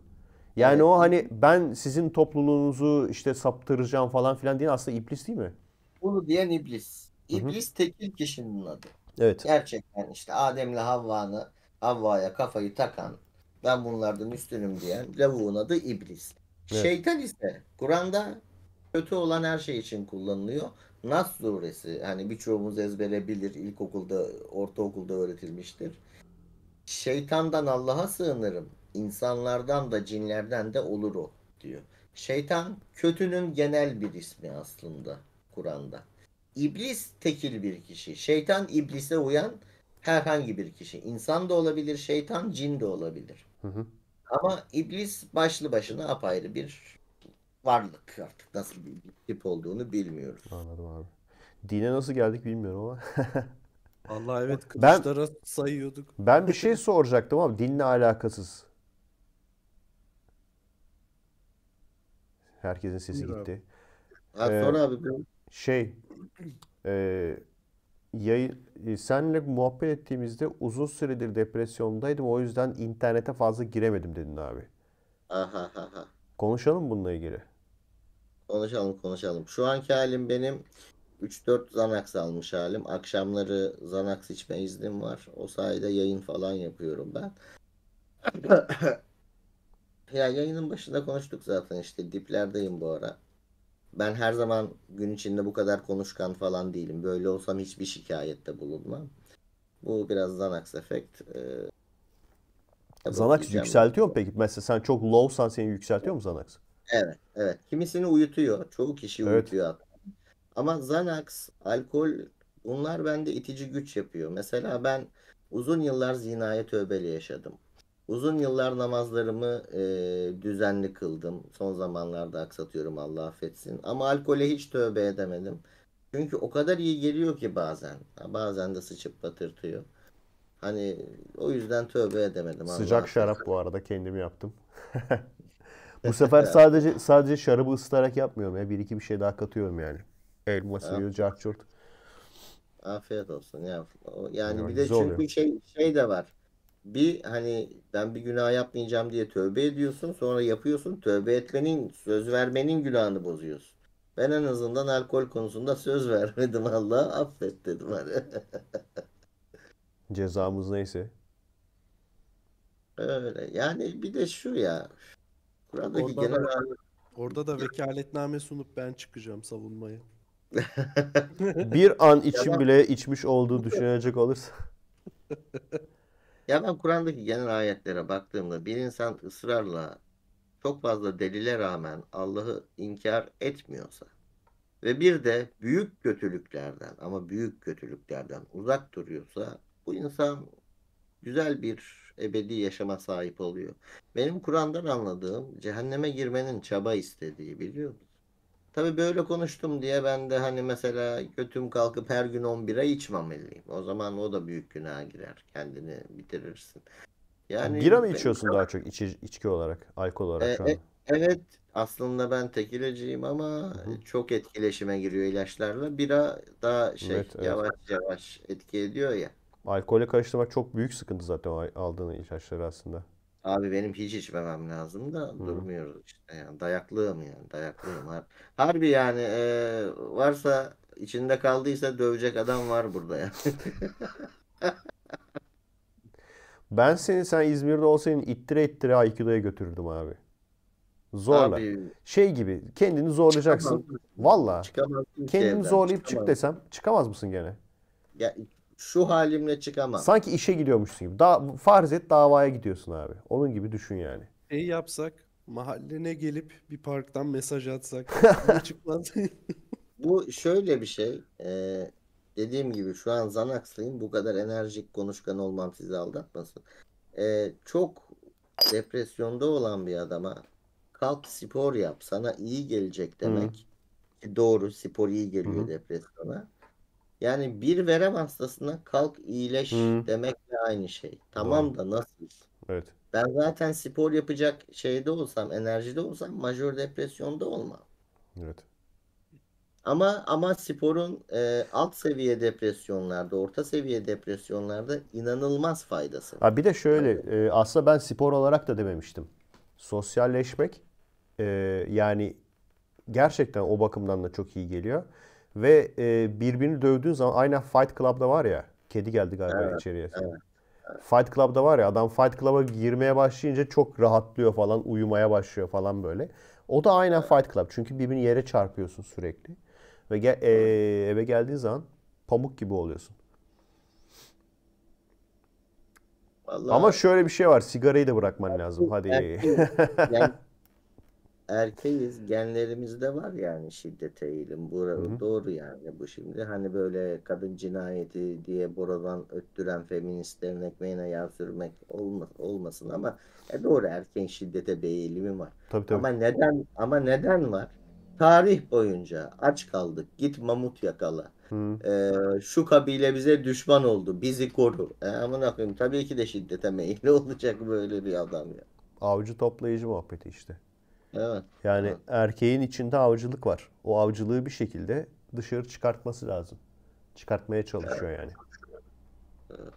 Yani evet. o hani ben sizin topluluğunuzu işte saptıracağım falan filan diyen aslında iblis değil mi? Bunu diyen iblis. İblis Hı-hı. tekil kişinin adı. Evet. Gerçekten işte Adem'le Havva'nı Havva'ya kafayı takan ben bunlardan üstünüm diyen lavuğun adı iblis. Evet. Şeytan ise Kur'an'da kötü olan her şey için kullanılıyor. Nas suresi hani birçoğumuz ezbere bilir ilkokulda ortaokulda öğretilmiştir. Şeytandan Allah'a sığınırım. İnsanlardan da cinlerden de olur o diyor. Şeytan kötünün genel bir ismi aslında Kur'an'da. İblis tekil bir kişi. Şeytan iblise uyan herhangi bir kişi. İnsan da olabilir, şeytan cin de olabilir. Hı hı. Ama iblis başlı başına apayrı bir varlık artık nasıl bir tip olduğunu bilmiyoruz. Anladım abi. Dine nasıl geldik bilmiyorum ama. Allah evet kılıçlara ben, sayıyorduk. Ben bir şey soracaktım ama dinle alakasız. Herkesin sesi Bilmiyorum. gitti. Abi ee, sonra abi. Şey, e, yayın, e, senle muhabbet ettiğimizde uzun süredir depresyondaydım. O yüzden internete fazla giremedim dedin abi. Aha, aha. Konuşalım bununla ilgili. Konuşalım konuşalım. Şu anki halim benim 3-4 Xanax almış halim. Akşamları Xanax içme iznim var. O sayede yayın falan yapıyorum ben. Ya yayının başında konuştuk zaten işte diplerdeyim bu ara. Ben her zaman gün içinde bu kadar konuşkan falan değilim. Böyle olsam hiçbir şikayette bulunmam. Bu biraz Zanax efekt. Ee, Zanax yükseltiyor mu peki? Mesela sen çok lowsan seni yükseltiyor mu Zanax? Evet, evet. Kimisini uyutuyor. Çoğu kişi evet. uyutuyor hatta. Ama zanax, alkol bunlar bende itici güç yapıyor. Mesela ben uzun yıllar zinaya tövbeli yaşadım. Uzun yıllar namazlarımı e, düzenli kıldım. Son zamanlarda aksatıyorum Allah affetsin. Ama alkole hiç tövbe edemedim. Çünkü o kadar iyi geliyor ki bazen. Bazen de sıçıp batırtıyor. Hani o yüzden tövbe edemedim. Allah Sıcak şarap bu arada kendim yaptım. bu sefer sadece sadece şarabı ısıtarak yapmıyorum ya. Bir iki bir şey daha katıyorum yani. Elma ah. suyu, cacurt. Afiyet olsun ya. Yani, yani bir de çünkü oluyor. şey şey de var bir hani ben bir günah yapmayacağım diye tövbe ediyorsun sonra yapıyorsun tövbe etmenin söz vermenin günahını bozuyorsun. Ben en azından alkol konusunda söz vermedim Allah'a affet dedim hani. Cezamız neyse. Öyle yani bir de şu ya Buradaki orada genel da, orada da vekaletname sunup ben çıkacağım savunmayı bir an için bile içmiş olduğu düşünecek olursa. Ya ben Kur'an'daki genel ayetlere baktığımda bir insan ısrarla çok fazla delile rağmen Allah'ı inkar etmiyorsa ve bir de büyük kötülüklerden ama büyük kötülüklerden uzak duruyorsa bu insan güzel bir ebedi yaşama sahip oluyor. Benim Kur'an'dan anladığım cehenneme girmenin çaba istediği biliyor musun? Tabi böyle konuştum diye ben de hani mesela götüm kalkıp her gün 10 bira içmemeliyim. O zaman o da büyük günah girer. Kendini bitirirsin. Yani Bira mı içiyorsun daha çok içi, içki olarak, alkol olarak e, şu e, an? E, evet, aslında ben tekileciyim ama hı çok etkileşime giriyor ilaçlarla. Bira daha şey evet, evet. yavaş yavaş etki ediyor ya. Alkole karıştırmak çok büyük sıkıntı zaten aldığın ilaçları aslında. Abi benim hiç içmemem lazım da Hı. durmuyoruz işte yani dayaklığım yani dayaklığım har harbi yani e, varsa içinde kaldıysa dövecek adam var burada yani. Ben seni sen İzmir'de olsaydın ittire ittire Aikido'ya götürürdüm abi. Zorla. Abi, şey gibi kendini zorlayacaksın. Valla. kendini evden, zorlayıp çık desem çıkamaz mısın gene? Ya şu halimle çıkamam. Sanki işe gidiyormuşsun gibi. Da farz et davaya gidiyorsun abi. Onun gibi düşün yani. Şey yapsak mahallene gelip bir parktan mesaj atsak ne çıkmaz. Bu şöyle bir şey. Ee, dediğim gibi şu an Zanax'lıyım. Bu kadar enerjik konuşkan olmam sizi aldatmasın. Ee, çok depresyonda olan bir adama kalk spor yap sana iyi gelecek demek. Hı. Ki doğru spor iyi geliyor Hı. depresyona. Yani bir verem hastasına kalk iyileş Hı. demekle aynı şey. Tamam da nasıl? Evet. Ben zaten spor yapacak şeyde olsam, enerjide olsam majör depresyonda olmam. Evet. Ama ama sporun e, alt seviye depresyonlarda, orta seviye depresyonlarda inanılmaz faydası. Ha bir de şöyle, e, aslında ben spor olarak da dememiştim. Sosyalleşmek e, yani gerçekten o bakımdan da çok iyi geliyor. Ve e, birbirini dövdüğün zaman aynen Fight Club'da var ya. Kedi geldi galiba evet, içeriye. Evet. Fight Club'da var ya adam Fight Club'a girmeye başlayınca çok rahatlıyor falan uyumaya başlıyor falan böyle. O da aynen Fight Club. Çünkü birbirini yere çarpıyorsun sürekli. Ve gel, e, eve geldiğin zaman pamuk gibi oluyorsun. Vallahi... Ama şöyle bir şey var. Sigarayı da bırakman lazım. Hadi. yani erkeğiz genlerimizde var yani şiddete eğilim. Bu doğru yani bu şimdi hani böyle kadın cinayeti diye buradan öttüren feministlerin ekmeğine yağ sürmek olma, olmasın ama e doğru erkeğin şiddete bir eğilimi var. Tabii, tabii. Ama neden ama neden var? Tarih boyunca aç kaldık. Git mamut yakala. Ee, şu kabile bize düşman oldu. Bizi koru. E, aman akıyım tabii ki de şiddete meyilli olacak böyle bir adam ya. Avcı toplayıcı muhabbeti işte. Evet. Yani evet. erkeğin içinde avcılık var. O avcılığı bir şekilde dışarı çıkartması lazım. Çıkartmaya çalışıyor evet. yani. Evet.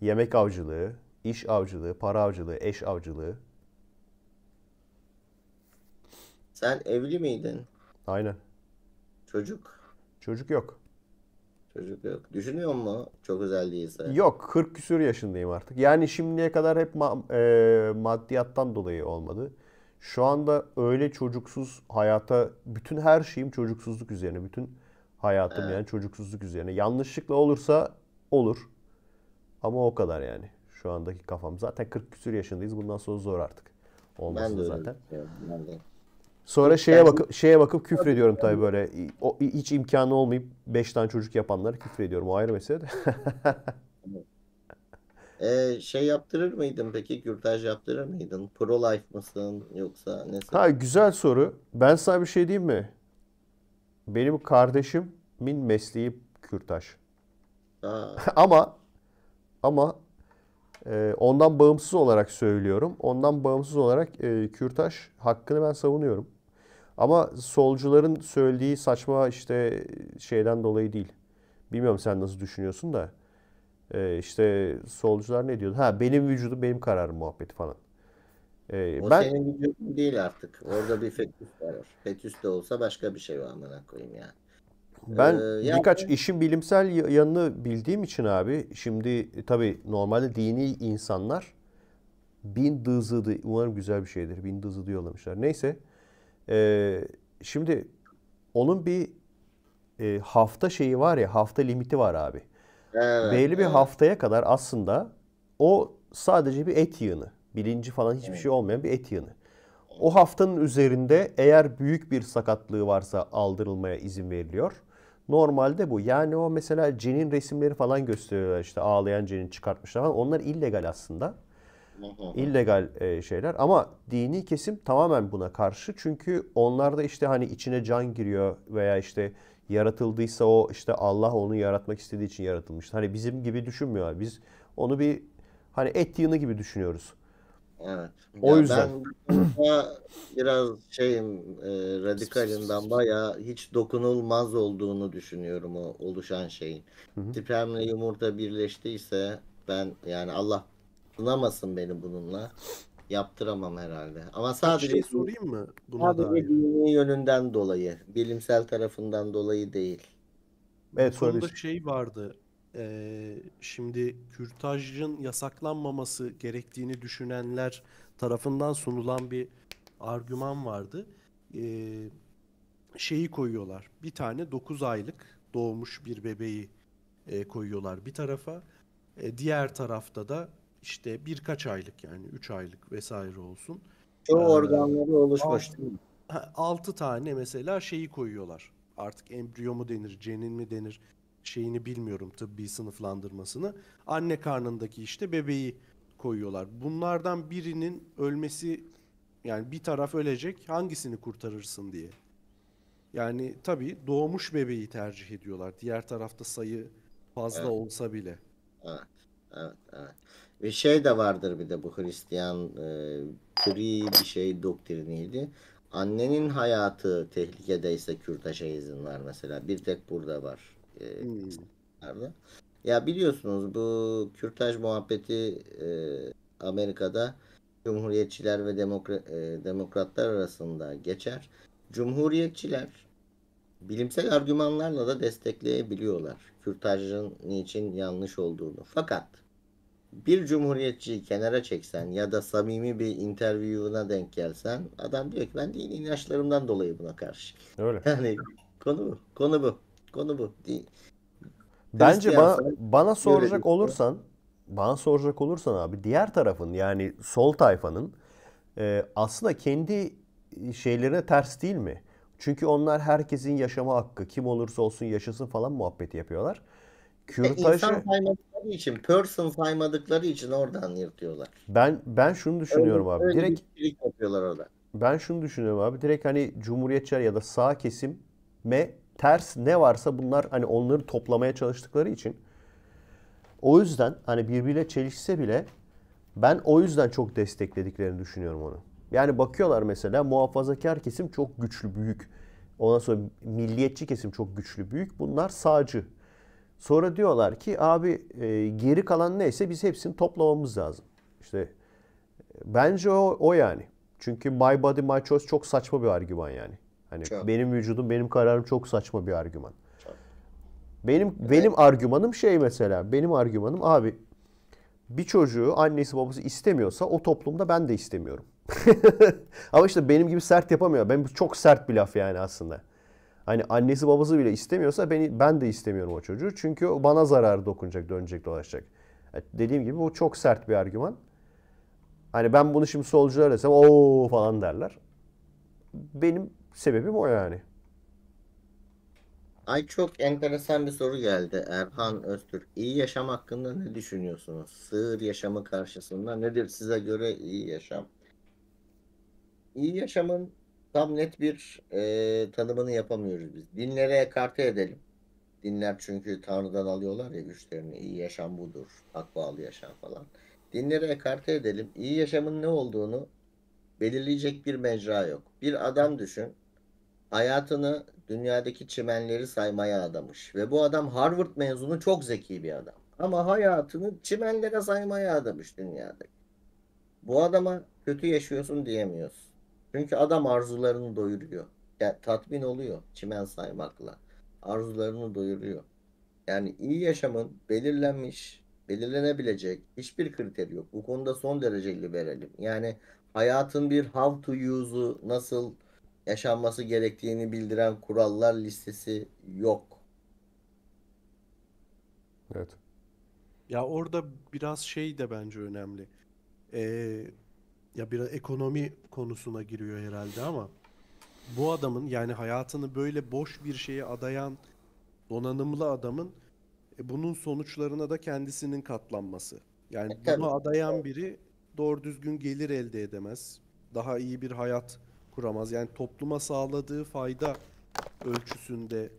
Yemek avcılığı, iş avcılığı, para avcılığı, eş avcılığı. Sen evli miydin? Aynen. Çocuk? Çocuk yok. Çocuk yok. Düşünüyor mu çok özel değilse? Yok 40 küsür yaşındayım artık. Yani şimdiye kadar hep ma- e- maddiyattan dolayı olmadı. Şu anda öyle çocuksuz hayata bütün her şeyim çocuksuzluk üzerine. Bütün hayatım evet. yani çocuksuzluk üzerine. Yanlışlıkla olursa olur. Ama o kadar yani. Şu andaki kafam. Zaten 40 küsür yaşındayız. Bundan sonra zor artık. Olmasın ben de öyle zaten. Ben de. Sonra şeye bakıp şeye bakıp küfür ediyorum tabii böyle. O, hiç imkanı olmayıp 5 tane çocuk yapanlara küfür ediyorum. O ayrı mesele de. Ee, şey yaptırır mıydın peki? Kürtaj yaptırır mıydın? Pro life mısın yoksa ne? Ha güzel soru. Ben sana bir şey diyeyim mi? Benim kardeşimin mesleği kürtaj. ama ama e, ondan bağımsız olarak söylüyorum. Ondan bağımsız olarak e, kürtaj hakkını ben savunuyorum. Ama solcuların söylediği saçma işte şeyden dolayı değil. Bilmiyorum sen nasıl düşünüyorsun da. Ee, işte solcular ne diyordu? Ha benim vücudum benim kararım muhabbeti falan. Ee, o ben... senin vücudun değil artık. Orada bir fetüs var. Fetüs de olsa başka bir şey var amına koyayım yani. Ben ee, birkaç yani... işin bilimsel yanını bildiğim için abi şimdi e, tabi normalde dini insanlar bin dızıdı umarım güzel bir şeydir bin dızıdı yollamışlar. Neyse ee, şimdi onun bir e, hafta şeyi var ya hafta limiti var abi. Evet, Belli evet. bir haftaya kadar aslında o sadece bir et yığını. Bilinci falan hiçbir evet. şey olmayan bir et yığını. O haftanın üzerinde eğer büyük bir sakatlığı varsa aldırılmaya izin veriliyor. Normalde bu. Yani o mesela Cen'in resimleri falan gösteriyorlar işte ağlayan Cen'i çıkartmışlar falan. Onlar illegal aslında illegal e, şeyler ama dini kesim tamamen buna karşı. Çünkü onlar da işte hani içine can giriyor veya işte yaratıldıysa o işte Allah onu yaratmak istediği için yaratılmış. Hani bizim gibi düşünmüyorlar. Biz onu bir hani et yığını gibi düşünüyoruz. Evet. O ya yüzden ben biraz şeyim e, radikalinden baya hiç dokunulmaz olduğunu düşünüyorum o oluşan şeyin. Spermle yumurta birleştiyse ben yani Allah Sınamasın beni bununla. Yaptıramam herhalde. Ama şey sadece... Bir şey sorayım mı? Buna sadece dair? dini yönünden dolayı. Bilimsel tarafından dolayı değil. Evet, Sonunda şey vardı. Ee, şimdi kürtajın yasaklanmaması gerektiğini düşünenler tarafından sunulan bir argüman vardı. Ee, şeyi koyuyorlar. Bir tane 9 aylık doğmuş bir bebeği e, koyuyorlar bir tarafa. E, diğer tarafta da işte birkaç aylık yani 3 aylık vesaire olsun. Çoğu ee, organları oluşmuş altı, değil mi? 6 tane mesela şeyi koyuyorlar. Artık embriyo mu denir, cenin mi denir şeyini bilmiyorum tıbbi sınıflandırmasını. Anne karnındaki işte bebeği koyuyorlar. Bunlardan birinin ölmesi yani bir taraf ölecek hangisini kurtarırsın diye. Yani tabii doğmuş bebeği tercih ediyorlar. Diğer tarafta sayı fazla evet. olsa bile. Evet, evet, evet. Ve şey de vardır bir de bu Hristiyan e, bir şey doktriniydi. Annenin hayatı tehlikedeyse kürtaja izin var mesela. Bir tek burada var. E, hmm. Ya biliyorsunuz bu kürtaj muhabbeti e, Amerika'da Cumhuriyetçiler ve demokra e, Demokratlar arasında geçer. Cumhuriyetçiler bilimsel argümanlarla da destekleyebiliyorlar kürtajın niçin yanlış olduğunu. Fakat bir cumhuriyetçiyi kenara çeksen ya da samimi bir interview'una denk gelsen adam diyor ki ben din inançlarımdan dolayı buna karşı. Öyle. Yani konu bu. Konu bu. Konu bu. Din. Bence bana, bana soracak olursan bana soracak olursan abi diğer tarafın yani sol tayfanın e, aslında kendi e, şeylerine ters değil mi? Çünkü onlar herkesin yaşama hakkı kim olursa olsun yaşasın falan muhabbeti yapıyorlar. Kürtajı... E, insan saymadıkları için, person saymadıkları için oradan yırtıyorlar. Ben ben şunu düşünüyorum öyle, abi. Öyle direkt bir yapıyorlar orada. Ben şunu düşünüyorum abi. Direkt hani cumhuriyetçiler ya da sağ kesim me ters ne varsa bunlar hani onları toplamaya çalıştıkları için o yüzden hani birbiriyle çelişse bile ben o yüzden çok desteklediklerini düşünüyorum onu. Yani bakıyorlar mesela muhafazakar kesim çok güçlü, büyük. Ondan sonra milliyetçi kesim çok güçlü, büyük. Bunlar sağcı. Sonra diyorlar ki abi e, geri kalan neyse biz hepsini toplamamız lazım. İşte bence o, o yani. Çünkü my body my choice çok saçma bir argüman yani. Hani çok. benim vücudum benim kararım çok saçma bir argüman. Benim evet. benim argümanım şey mesela. Benim argümanım abi bir çocuğu annesi babası istemiyorsa o toplumda ben de istemiyorum. Ama işte benim gibi sert yapamıyor. Ben çok sert bir laf yani aslında. Hani annesi babası bile istemiyorsa beni ben de istemiyorum o çocuğu. Çünkü bana zararı dokunacak, dönecek, dolaşacak. Yani e, dediğim gibi bu çok sert bir argüman. Hani ben bunu şimdi solcular desem o falan derler. Benim sebebim o yani. Ay çok enteresan bir soru geldi Erhan Öztürk. İyi yaşam hakkında ne düşünüyorsunuz? Sığır yaşamı karşısında nedir size göre iyi yaşam? İyi yaşamın tam net bir e, tanımını yapamıyoruz biz. Dinlere ekarte edelim. Dinler çünkü Tanrı'dan alıyorlar ya güçlerini. İyi yaşam budur. Hak yaşam falan. Dinlere ekarte edelim. İyi yaşamın ne olduğunu belirleyecek bir mecra yok. Bir adam düşün. Hayatını dünyadaki çimenleri saymaya adamış. Ve bu adam Harvard mezunu çok zeki bir adam. Ama hayatını çimenlere saymaya adamış dünyada. Bu adama kötü yaşıyorsun diyemiyorsun. Çünkü adam arzularını doyuruyor. Yani tatmin oluyor çimen saymakla. Arzularını doyuruyor. Yani iyi yaşamın belirlenmiş, belirlenebilecek hiçbir kriteri yok. Bu konuda son derece liberelim. Yani hayatın bir how to use'u nasıl yaşanması gerektiğini bildiren kurallar listesi yok. Evet. Ya orada biraz şey de bence önemli. Ee, ya biraz ekonomi konusuna giriyor herhalde ama bu adamın yani hayatını böyle boş bir şeye adayan donanımlı adamın e, bunun sonuçlarına da kendisinin katlanması. Yani evet, bunu adayan biri doğru düzgün gelir elde edemez. Daha iyi bir hayat kuramaz. Yani topluma sağladığı fayda ölçüsünde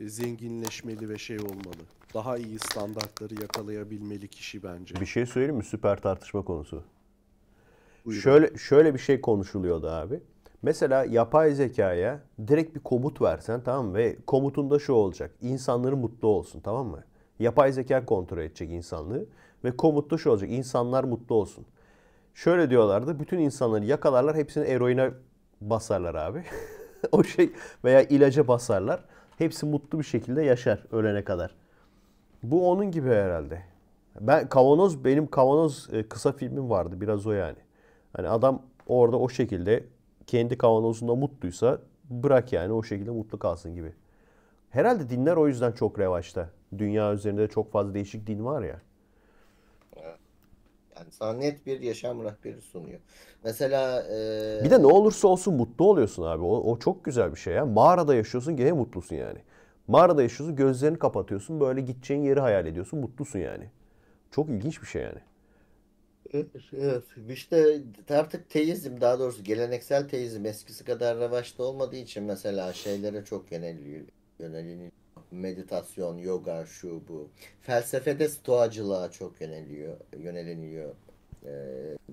e, zenginleşmeli ve şey olmalı. Daha iyi standartları yakalayabilmeli kişi bence. Bir şey söyleyeyim mi? Süper tartışma konusu. Buyurun. Şöyle şöyle bir şey konuşuluyordu abi. Mesela yapay zekaya direkt bir komut versen tamam mı? ve komutunda şu olacak. İnsanları mutlu olsun tamam mı? Yapay zeka kontrol edecek insanlığı ve komutta şu olacak. İnsanlar mutlu olsun. Şöyle diyorlardı. Bütün insanları yakalarlar hepsini eroine basarlar abi. o şey veya ilaca basarlar. Hepsi mutlu bir şekilde yaşar ölene kadar. Bu onun gibi herhalde. Ben kavanoz benim kavanoz e, kısa filmim vardı biraz o yani. Hani adam orada o şekilde kendi kavanozunda mutluysa bırak yani o şekilde mutlu kalsın gibi. Herhalde dinler o yüzden çok revaçta. Dünya üzerinde çok fazla değişik din var ya. Ee, yani sana net bir yaşam rehberi sunuyor. Mesela... E... Bir de ne olursa olsun mutlu oluyorsun abi. O, o çok güzel bir şey ya. Mağarada yaşıyorsun gene mutlusun yani. Mağarada yaşıyorsun gözlerini kapatıyorsun. Böyle gideceğin yeri hayal ediyorsun. Mutlusun yani. Çok ilginç bir şey yani. Evet, işte artık teizm daha doğrusu geleneksel teizm eskisi kadar revaçta olmadığı için mesela şeylere çok yöneliyor, yöneliliyor. Meditasyon, yoga, şu bu. Felsefede stoacılığa çok yöneliyor, yöneleniyor. Ee,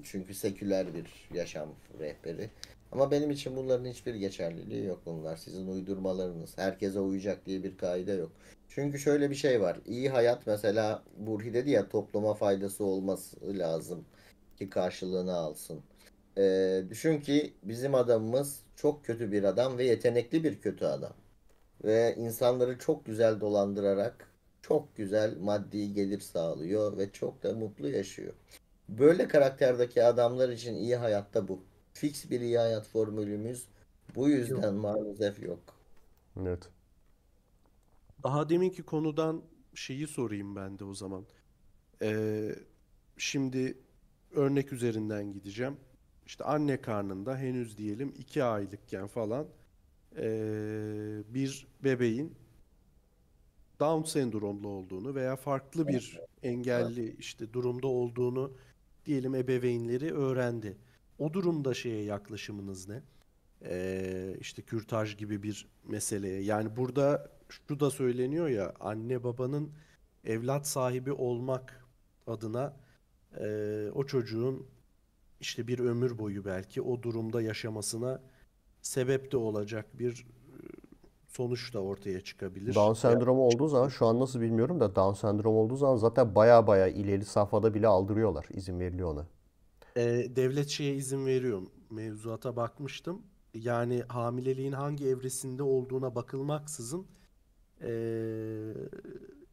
çünkü seküler bir yaşam rehberi. Ama benim için bunların hiçbir geçerliliği yok bunlar. Sizin uydurmalarınız. Herkese uyacak diye bir kaide yok. Çünkü şöyle bir şey var. İyi hayat mesela Burhi dedi ya topluma faydası olması lazım ki karşılığını alsın. Ee, düşün ki bizim adamımız çok kötü bir adam ve yetenekli bir kötü adam. Ve insanları çok güzel dolandırarak çok güzel maddi gelir sağlıyor ve çok da mutlu yaşıyor. Böyle karakterdeki adamlar için iyi hayatta bu. Fix bir iyi hayat formülümüz bu yüzden yok. maalesef yok. Evet. Daha deminki konudan şeyi sorayım ben de o zaman. Ee, şimdi örnek üzerinden gideceğim. İşte anne karnında henüz diyelim iki aylıkken falan ee, bir bebeğin Down sendromlu olduğunu veya farklı bir engelli işte durumda olduğunu diyelim ebeveynleri öğrendi. O durumda şeye yaklaşımınız ne? Ee, işte kürtaj gibi bir meseleye. Yani burada şu da söyleniyor ya anne babanın evlat sahibi olmak adına e, o çocuğun işte bir ömür boyu belki o durumda yaşamasına sebep de olacak bir e, sonuç da ortaya çıkabilir. Down sendromu yani, olduğu zaman şu an nasıl bilmiyorum da Down sendromu olduğu zaman zaten baya baya ileri safhada bile aldırıyorlar. izin veriliyor ona. E, devlet şeye izin veriyor. Mevzuata bakmıştım. Yani hamileliğin hangi evresinde olduğuna bakılmaksızın e,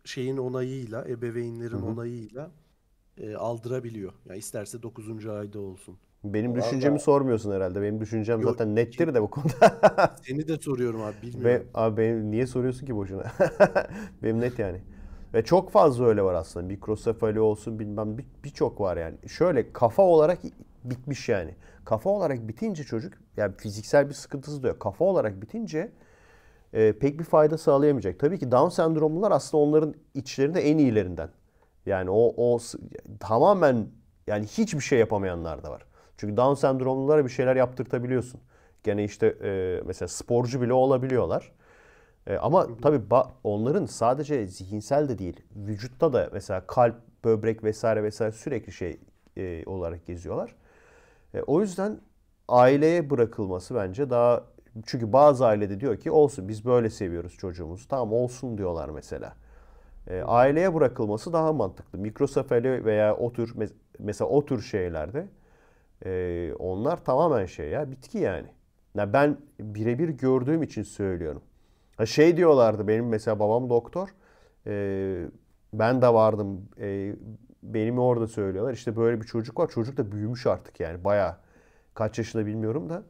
şeyin onayıyla, ebeveynlerin Hı-hı. onayıyla e, aldırabiliyor. Yani isterse 9. ayda olsun. Benim Vallahi... düşüncemi sormuyorsun herhalde. Benim düşüncem Yok, zaten nettir de bu konuda. seni de soruyorum abi bilmiyorum. Be, abi benim, niye soruyorsun ki boşuna? benim net yani. Ve çok fazla öyle var aslında. Mikrosefali olsun bilmem birçok bir var yani. Şöyle kafa olarak bitmiş yani. Kafa olarak bitince çocuk yani fiziksel bir sıkıntısı da yok. Kafa olarak bitince e, pek bir fayda sağlayamayacak. Tabii ki Down sendromlular aslında onların içlerinde en iyilerinden. Yani o, o tamamen yani hiçbir şey yapamayanlar da var. Çünkü Down sendromlulara bir şeyler yaptırtabiliyorsun. Gene işte e, mesela sporcu bile olabiliyorlar. E, ama tabii onların sadece zihinsel de değil, vücutta da mesela kalp, böbrek vesaire vesaire sürekli şey e, olarak geziyorlar. E, o yüzden aileye bırakılması bence daha çünkü bazı ailede diyor ki olsun biz böyle seviyoruz çocuğumuzu. Tamam olsun diyorlar mesela. E, aileye bırakılması daha mantıklı. Mikrosefali veya o tür mesela o tür şeylerde e, onlar tamamen şey ya bitki yani. Ya ben birebir gördüğüm için söylüyorum. Ha şey diyorlardı benim mesela babam doktor. E, ben de vardım. E, benim orada söylüyorlar. İşte böyle bir çocuk var. Çocuk da büyümüş artık yani bayağı. Kaç yaşında bilmiyorum da.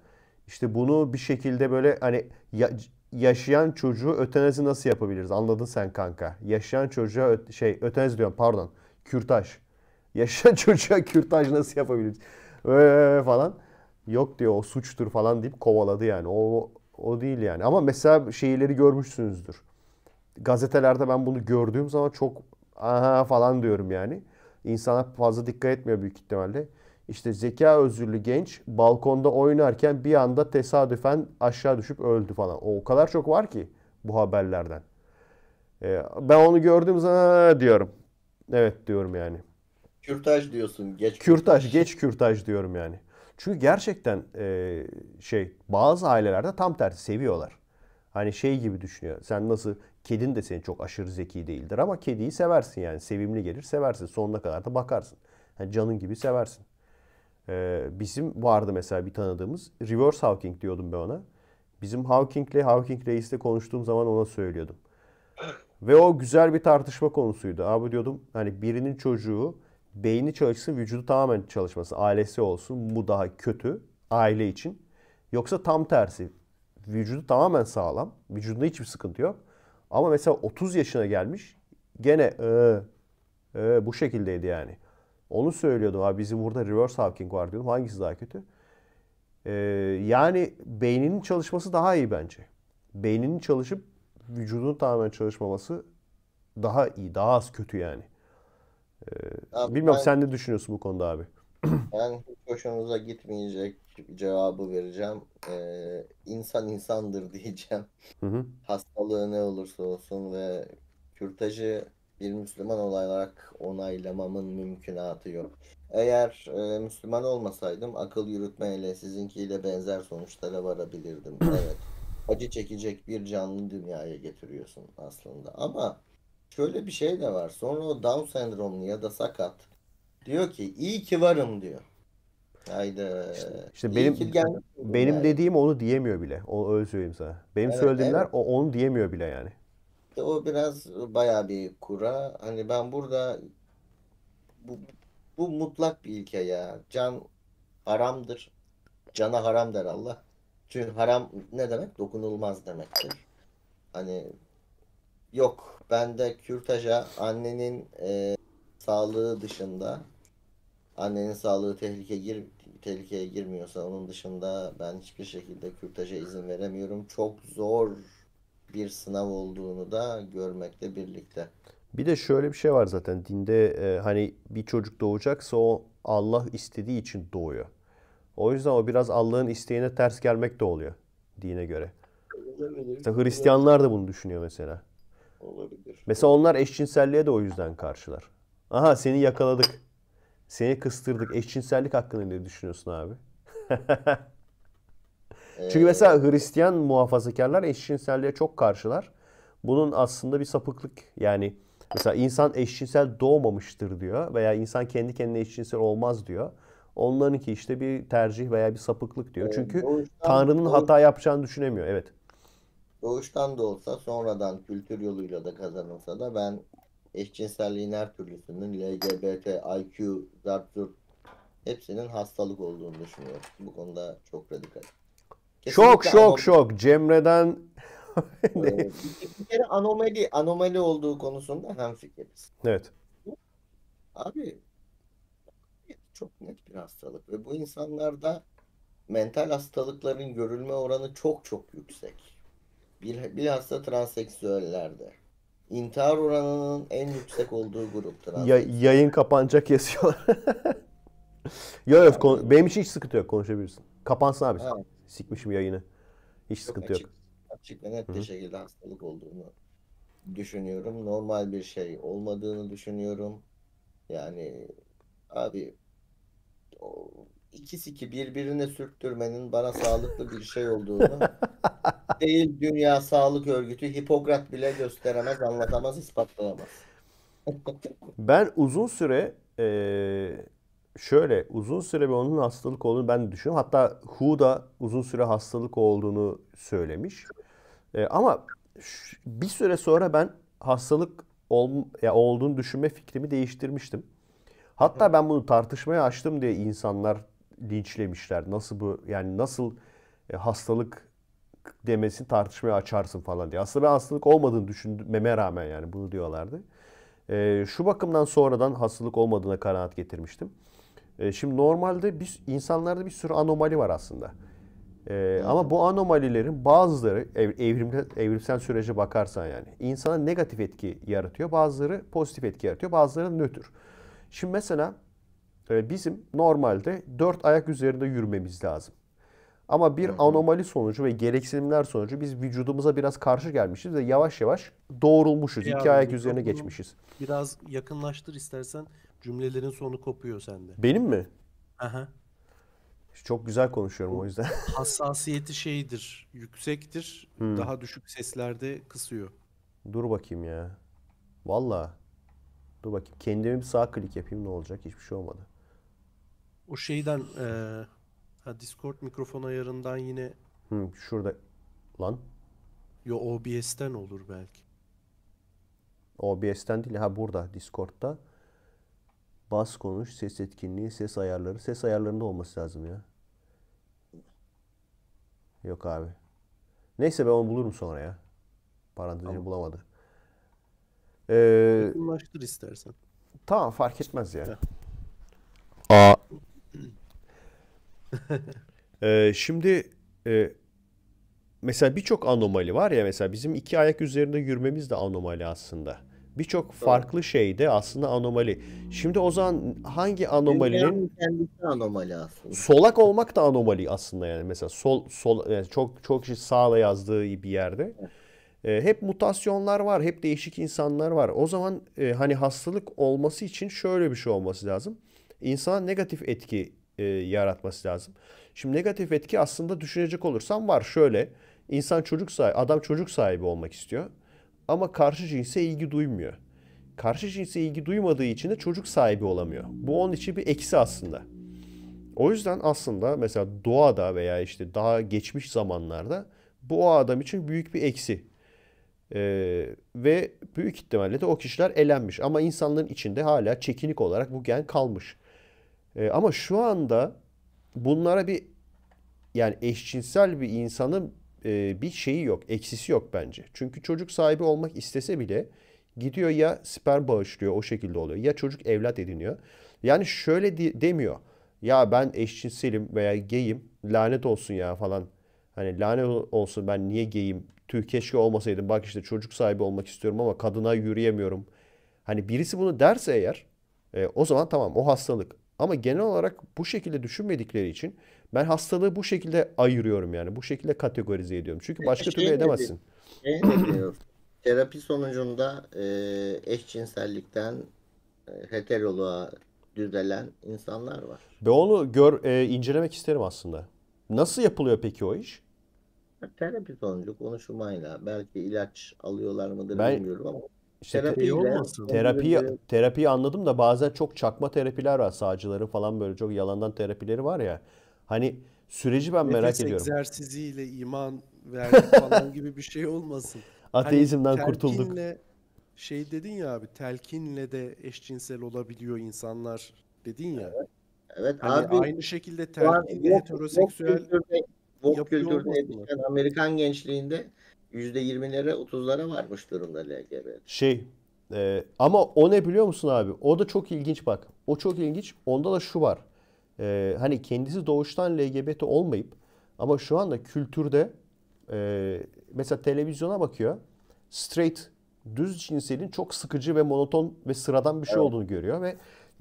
İşte bunu bir şekilde böyle hani ya, yaşayan çocuğu ötenezi nasıl yapabiliriz? Anladın sen kanka. Yaşayan çocuğa ö- şey ötenezi diyorum pardon. Kürtaj. Yaşayan çocuğa kürtaj nasıl yapabiliriz? Ee, falan. Yok diyor o suçtur falan deyip kovaladı yani. O o değil yani. Ama mesela şeyleri görmüşsünüzdür. Gazetelerde ben bunu gördüğüm zaman çok aha falan diyorum yani. İnsanlar fazla dikkat etmiyor büyük ihtimalle. İşte zeka özürlü genç balkonda oynarken bir anda tesadüfen aşağı düşüp öldü falan. O kadar çok var ki bu haberlerden. Ee, ben onu gördüğüm zaman diyorum. Evet diyorum yani. Kürtaj diyorsun. Geç kürtaj. kürtaj geç kürtaj diyorum yani. Çünkü gerçekten e, şey bazı ailelerde tam tersi seviyorlar. Hani şey gibi düşünüyor. Sen nasıl kedin de senin çok aşırı zeki değildir ama kediyi seversin yani. Sevimli gelir seversin. Sonuna kadar da bakarsın. Yani canın gibi seversin. Ee, bizim vardı mesela bir tanıdığımız. Reverse Hawking diyordum ben ona. Bizim Hawking'le Hawking Reis'le konuştuğum zaman ona söylüyordum. Ve o güzel bir tartışma konusuydu. Abi diyordum hani birinin çocuğu beyni çalışsın, vücudu tamamen çalışması, ailesi olsun. Bu daha kötü aile için. Yoksa tam tersi. Vücudu tamamen sağlam. Vücudunda hiçbir sıkıntı yok. Ama mesela 30 yaşına gelmiş gene ee, ee, bu şekildeydi yani. Onu söylüyordum abi bizim burada reverse Hawking var diyordum. Hangisi daha kötü? Ee, yani beyninin çalışması daha iyi bence. Beyninin çalışıp vücudun tamamen çalışmaması daha iyi, daha az kötü yani. Ee, abi bilmiyorum ben, sen ne düşünüyorsun bu konuda abi? ben hiç hoşunuza gitmeyecek cevabı vereceğim. Ee, insan insandır diyeceğim. Hı hı. Hastalığı ne olursa olsun ve kürtajı bir Müslüman olarak onaylamamın mümkünatı yok. Eğer e, Müslüman olmasaydım akıl yürütmeyle sizinkiyle benzer sonuçlara varabilirdim. Evet. Acı çekecek bir canlı dünyaya getiriyorsun aslında. Ama şöyle bir şey de var. Sonra o Down sendromlu ya da sakat diyor ki iyi ki varım diyor. Haydi. İşte, işte benim benim yani. dediğim onu diyemiyor bile. Onu öyle söyleyeyim sana. Benim evet, söylediğimler evet. o onu diyemiyor bile yani o biraz baya bir kura. Hani ben burada bu, bu mutlak bir ilke ya. Can haramdır. Cana haram der Allah. Çünkü haram ne demek? Dokunulmaz demektir. Hani yok bende kürtaja annenin e, sağlığı dışında annenin sağlığı tehlike gir tehlikeye girmiyorsa onun dışında ben hiçbir şekilde kürtaja izin veremiyorum. Çok zor bir sınav olduğunu da görmekle birlikte. Bir de şöyle bir şey var zaten dinde e, hani bir çocuk doğacaksa o Allah istediği için doğuyor. O yüzden o biraz Allah'ın isteğine ters gelmek de oluyor dine göre. Mesela Hristiyanlar da bunu düşünüyor mesela. Olabilir. Mesela onlar eşcinselliğe de o yüzden karşılar. Aha seni yakaladık. Seni kıstırdık. Eşcinsellik hakkında ne düşünüyorsun abi? Çünkü mesela Hristiyan muhafazakarlar eşcinselliğe çok karşılar. Bunun aslında bir sapıklık yani mesela insan eşcinsel doğmamıştır diyor veya insan kendi kendine eşcinsel olmaz diyor. Onlarınki işte bir tercih veya bir sapıklık diyor. Çünkü doğuştan, Tanrı'nın hata yapacağını düşünemiyor. Evet. Doğuştan da olsa sonradan kültür yoluyla da kazanılsa da ben eşcinselliğin her türlüsünün LGBT, IQ, zart hepsinin hastalık olduğunu düşünüyorum. Bu konuda çok radikal. Kesinlikle şok şok şok. Cemre'den bir ee, kere anomali, anomali olduğu konusunda hem fikiriz. Evet. Abi çok net bir hastalık ve bu insanlarda mental hastalıkların görülme oranı çok çok yüksek. Bir, bilhassa transseksüellerde. İntihar oranının en yüksek olduğu grup Ya, yayın kapanacak yazıyorlar. yok yok benim için hiç sıkıntı yok konuşabilirsin. Kapansın abi. Ha. Sikmişim yayını. Hiç sıkıntı açık, yok. Açık ve net bir şekilde hastalık olduğunu düşünüyorum. Normal bir şey olmadığını düşünüyorum. Yani abi o ikisi birbirine sürttürmenin bana sağlıklı bir şey olduğunu değil Dünya Sağlık Örgütü Hipokrat bile gösteremez, anlatamaz, ispatlayamaz. ben uzun süre e, şöyle uzun süre bir onun hastalık olduğunu ben düşünüyorum. Hatta Hu da uzun süre hastalık olduğunu söylemiş. E, ama bir süre sonra ben hastalık ol, ya olduğunu düşünme fikrimi değiştirmiştim. Hatta ben bunu tartışmaya açtım diye insanlar linçlemişler. Nasıl bu yani nasıl e, hastalık demesini tartışmaya açarsın falan diye. Aslında ben hastalık olmadığını düşünmeme rağmen yani bunu diyorlardı. E, şu bakımdan sonradan hastalık olmadığına kanaat getirmiştim. Ee, şimdi normalde biz insanlarda bir sürü anomali var aslında. E, ama bu anomalilerin bazıları ev, evrimde, evrimsel sürece bakarsan yani insana negatif etki yaratıyor, bazıları pozitif etki yaratıyor, bazıları nötr. Şimdi mesela e, bizim normalde dört ayak üzerinde yürümemiz lazım. Ama bir anomali sonucu ve gereksinimler sonucu biz vücudumuza biraz karşı gelmişiz ve yavaş yavaş doğrulmuşuz. Ya, İki ayak üzerine geçmişiz. Biraz yakınlaştır istersen. Cümlelerin sonu kopuyor sende. Benim mi? Aha. Çok güzel konuşuyorum o yüzden. Hassasiyeti şeydir, yüksektir. Hmm. Daha düşük seslerde kısıyor. Dur bakayım ya. Valla. Dur bakayım. Kendimi bir sağ klik yapayım ne olacak? Hiçbir şey olmadı. O şeyden e, ha Discord mikrofon ayarından yine hmm, şurada lan. Yo OBS'ten olur belki. OBS'ten değil ha burada Discord'da. Bas konuş, ses etkinliği, ses ayarları. Ses ayarlarında olması lazım ya. Yok abi. Neyse ben onu bulurum sonra ya. Parantezi tamam. bulamadı. Ee, Yakınlaştır istersen. Tamam fark etmez ya. Aa. ee, şimdi e, mesela birçok anomali var ya mesela bizim iki ayak üzerinde yürümemiz de anomali aslında. Birçok farklı şeyde aslında anomali. Şimdi o zaman hangi anomalinin kendisi anomali aslında. Solak olmak da anomali aslında yani mesela sol sol yani çok çok şey sağla yazdığı bir yerde. E, hep mutasyonlar var, hep değişik insanlar var. O zaman e, hani hastalık olması için şöyle bir şey olması lazım. İnsana negatif etki e, yaratması lazım. Şimdi negatif etki aslında düşünecek olursam var şöyle. İnsan çocuk sahibi, adam çocuk sahibi olmak istiyor ama karşı cinse ilgi duymuyor. Karşı cinse ilgi duymadığı için de çocuk sahibi olamıyor. Bu onun için bir eksi aslında. O yüzden aslında mesela doğada veya işte daha geçmiş zamanlarda bu o adam için büyük bir eksi. Ee, ve büyük ihtimalle de o kişiler elenmiş. Ama insanların içinde hala çekinik olarak bu gen kalmış. Ee, ama şu anda bunlara bir yani eşcinsel bir insanın e, bir şeyi yok, eksisi yok bence. Çünkü çocuk sahibi olmak istese bile gidiyor ya sperm bağışlıyor o şekilde oluyor ya çocuk evlat ediniyor. Yani şöyle de, demiyor. Ya ben eşcinselim veya geyim lanet olsun ya falan. Hani lanet olsun ben niye geyim? Tüh keşke olmasaydım. Bak işte çocuk sahibi olmak istiyorum ama kadına yürüyemiyorum. Hani birisi bunu derse eğer e, o zaman tamam o hastalık. Ama genel olarak bu şekilde düşünmedikleri için ben hastalığı bu şekilde ayırıyorum yani. Bu şekilde kategorize ediyorum. Çünkü başka şey türlü edemezsin. Şey terapi sonucunda e, eşcinsellikten e, heteroluğa düzelen insanlar var. Ve onu gör e, incelemek isterim aslında. Nasıl yapılıyor peki o iş? Terapi sonucu konuşmayla belki ilaç alıyorlar mıdır ben, bilmiyorum ama işte terapi olmasın. Terapiyi, terapiyi anladım da bazen çok çakma terapiler var. Sağcıların falan böyle çok yalandan terapileri var ya. Hani süreci ben merak Nefes ediyorum. egzersiziyle iman verdik falan gibi bir şey olmasın. Hani Ateizmden hani kurtulduk. Telkinle, şey dedin ya abi telkinle de eşcinsel olabiliyor insanlar dedin ya. Evet, evet hani abi. Aynı şekilde telkinle yok, heteroseksüel Vok Amerikan gençliğinde %20'lere 30'lara varmış durumda LGBT. Şey e, ama o ne biliyor musun abi? O da çok ilginç bak. O çok ilginç. Onda da şu var e, hani kendisi doğuştan LGBT olmayıp ama şu anda kültürde e, mesela televizyona bakıyor. Straight düz cinselin çok sıkıcı ve monoton ve sıradan bir şey evet. olduğunu görüyor ve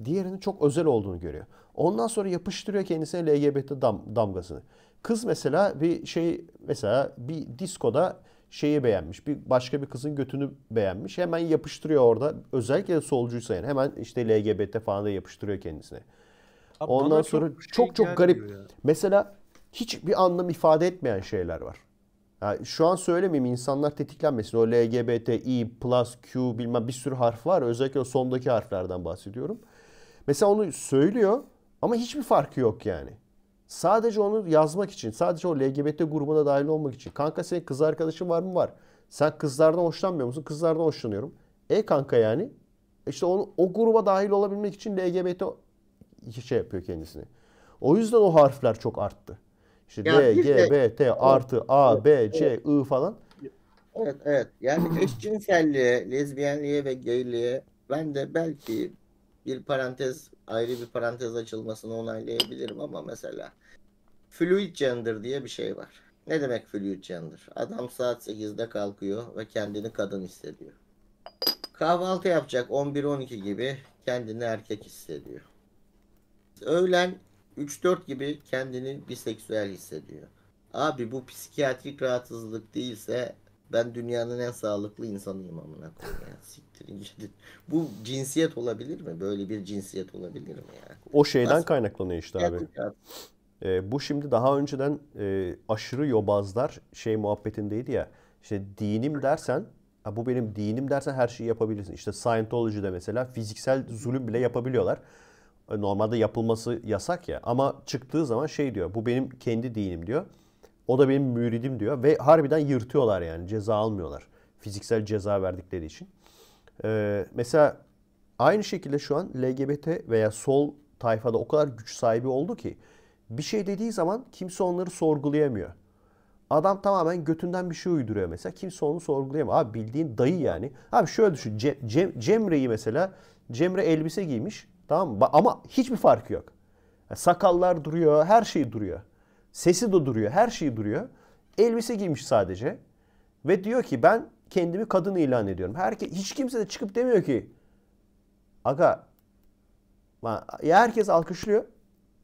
diğerinin çok özel olduğunu görüyor. Ondan sonra yapıştırıyor kendisine LGBT dam, damgasını. Kız mesela bir şey mesela bir diskoda şeyi beğenmiş. Bir başka bir kızın götünü beğenmiş. Hemen yapıştırıyor orada. Özellikle solcuysa yani hemen işte LGBT falan da yapıştırıyor kendisine. Abi Ondan sonra çok şey çok, çok garip. Ya. Mesela hiçbir anlam ifade etmeyen şeyler var. Yani şu an söylemeyeyim insanlar tetiklenmesin. O LGBT, I, plus, Q bilmem bir sürü harf var. Özellikle o sondaki harflerden bahsediyorum. Mesela onu söylüyor ama hiçbir farkı yok yani. Sadece onu yazmak için, sadece o LGBT grubuna dahil olmak için. Kanka senin kız arkadaşın var mı? Var. Sen kızlardan hoşlanmıyor musun? Kızlardan hoşlanıyorum. E kanka yani. İşte onu o gruba dahil olabilmek için LGBT şey yapıyor kendisini. O yüzden o harfler çok arttı. İşte yani D, G, de, B, T, artı, A, B, C, I falan. Evet, evet. Yani eşcinselliğe, lezbiyenliğe ve geyliğe ben de belki bir parantez, ayrı bir parantez açılmasını onaylayabilirim ama mesela fluid gender diye bir şey var. Ne demek fluid gender? Adam saat 8'de kalkıyor ve kendini kadın hissediyor. Kahvaltı yapacak 11-12 gibi kendini erkek hissediyor öğlen 3-4 gibi kendini biseksüel hissediyor. Abi bu psikiyatrik rahatsızlık değilse ben dünyanın en sağlıklı insanıyım amına koyayım ya. Siktirin gidin. Bu cinsiyet olabilir mi? Böyle bir cinsiyet olabilir mi ya? O şeyden Nasıl? kaynaklanıyor işte abi. E, bu şimdi daha önceden e, aşırı yobazlar şey muhabbetindeydi ya. İşte dinim dersen Ha bu benim dinim dersen her şeyi yapabilirsin. İşte Scientology'de mesela fiziksel zulüm bile yapabiliyorlar. E, normalde yapılması yasak ya. Ama çıktığı zaman şey diyor. Bu benim kendi dinim diyor. O da benim müridim diyor. Ve harbiden yırtıyorlar yani. Ceza almıyorlar. Fiziksel ceza verdikleri için. Ee, mesela aynı şekilde şu an LGBT veya sol tayfada o kadar güç sahibi oldu ki bir şey dediği zaman kimse onları sorgulayamıyor. Adam tamamen götünden bir şey uyduruyor mesela. Kimse onu sorgulayamıyor. Abi bildiğin dayı yani. Abi şöyle düşün. Cem, Cem, Cemre'yi mesela Cemre elbise giymiş. Tamam mı? Ama hiçbir farkı yok. Sakallar duruyor, her şey duruyor. Sesi de duruyor, her şey duruyor. Elbise giymiş sadece. Ve diyor ki ben kendimi kadın ilan ediyorum. Herke, hiç kimse de çıkıp demiyor ki aga ya herkes alkışlıyor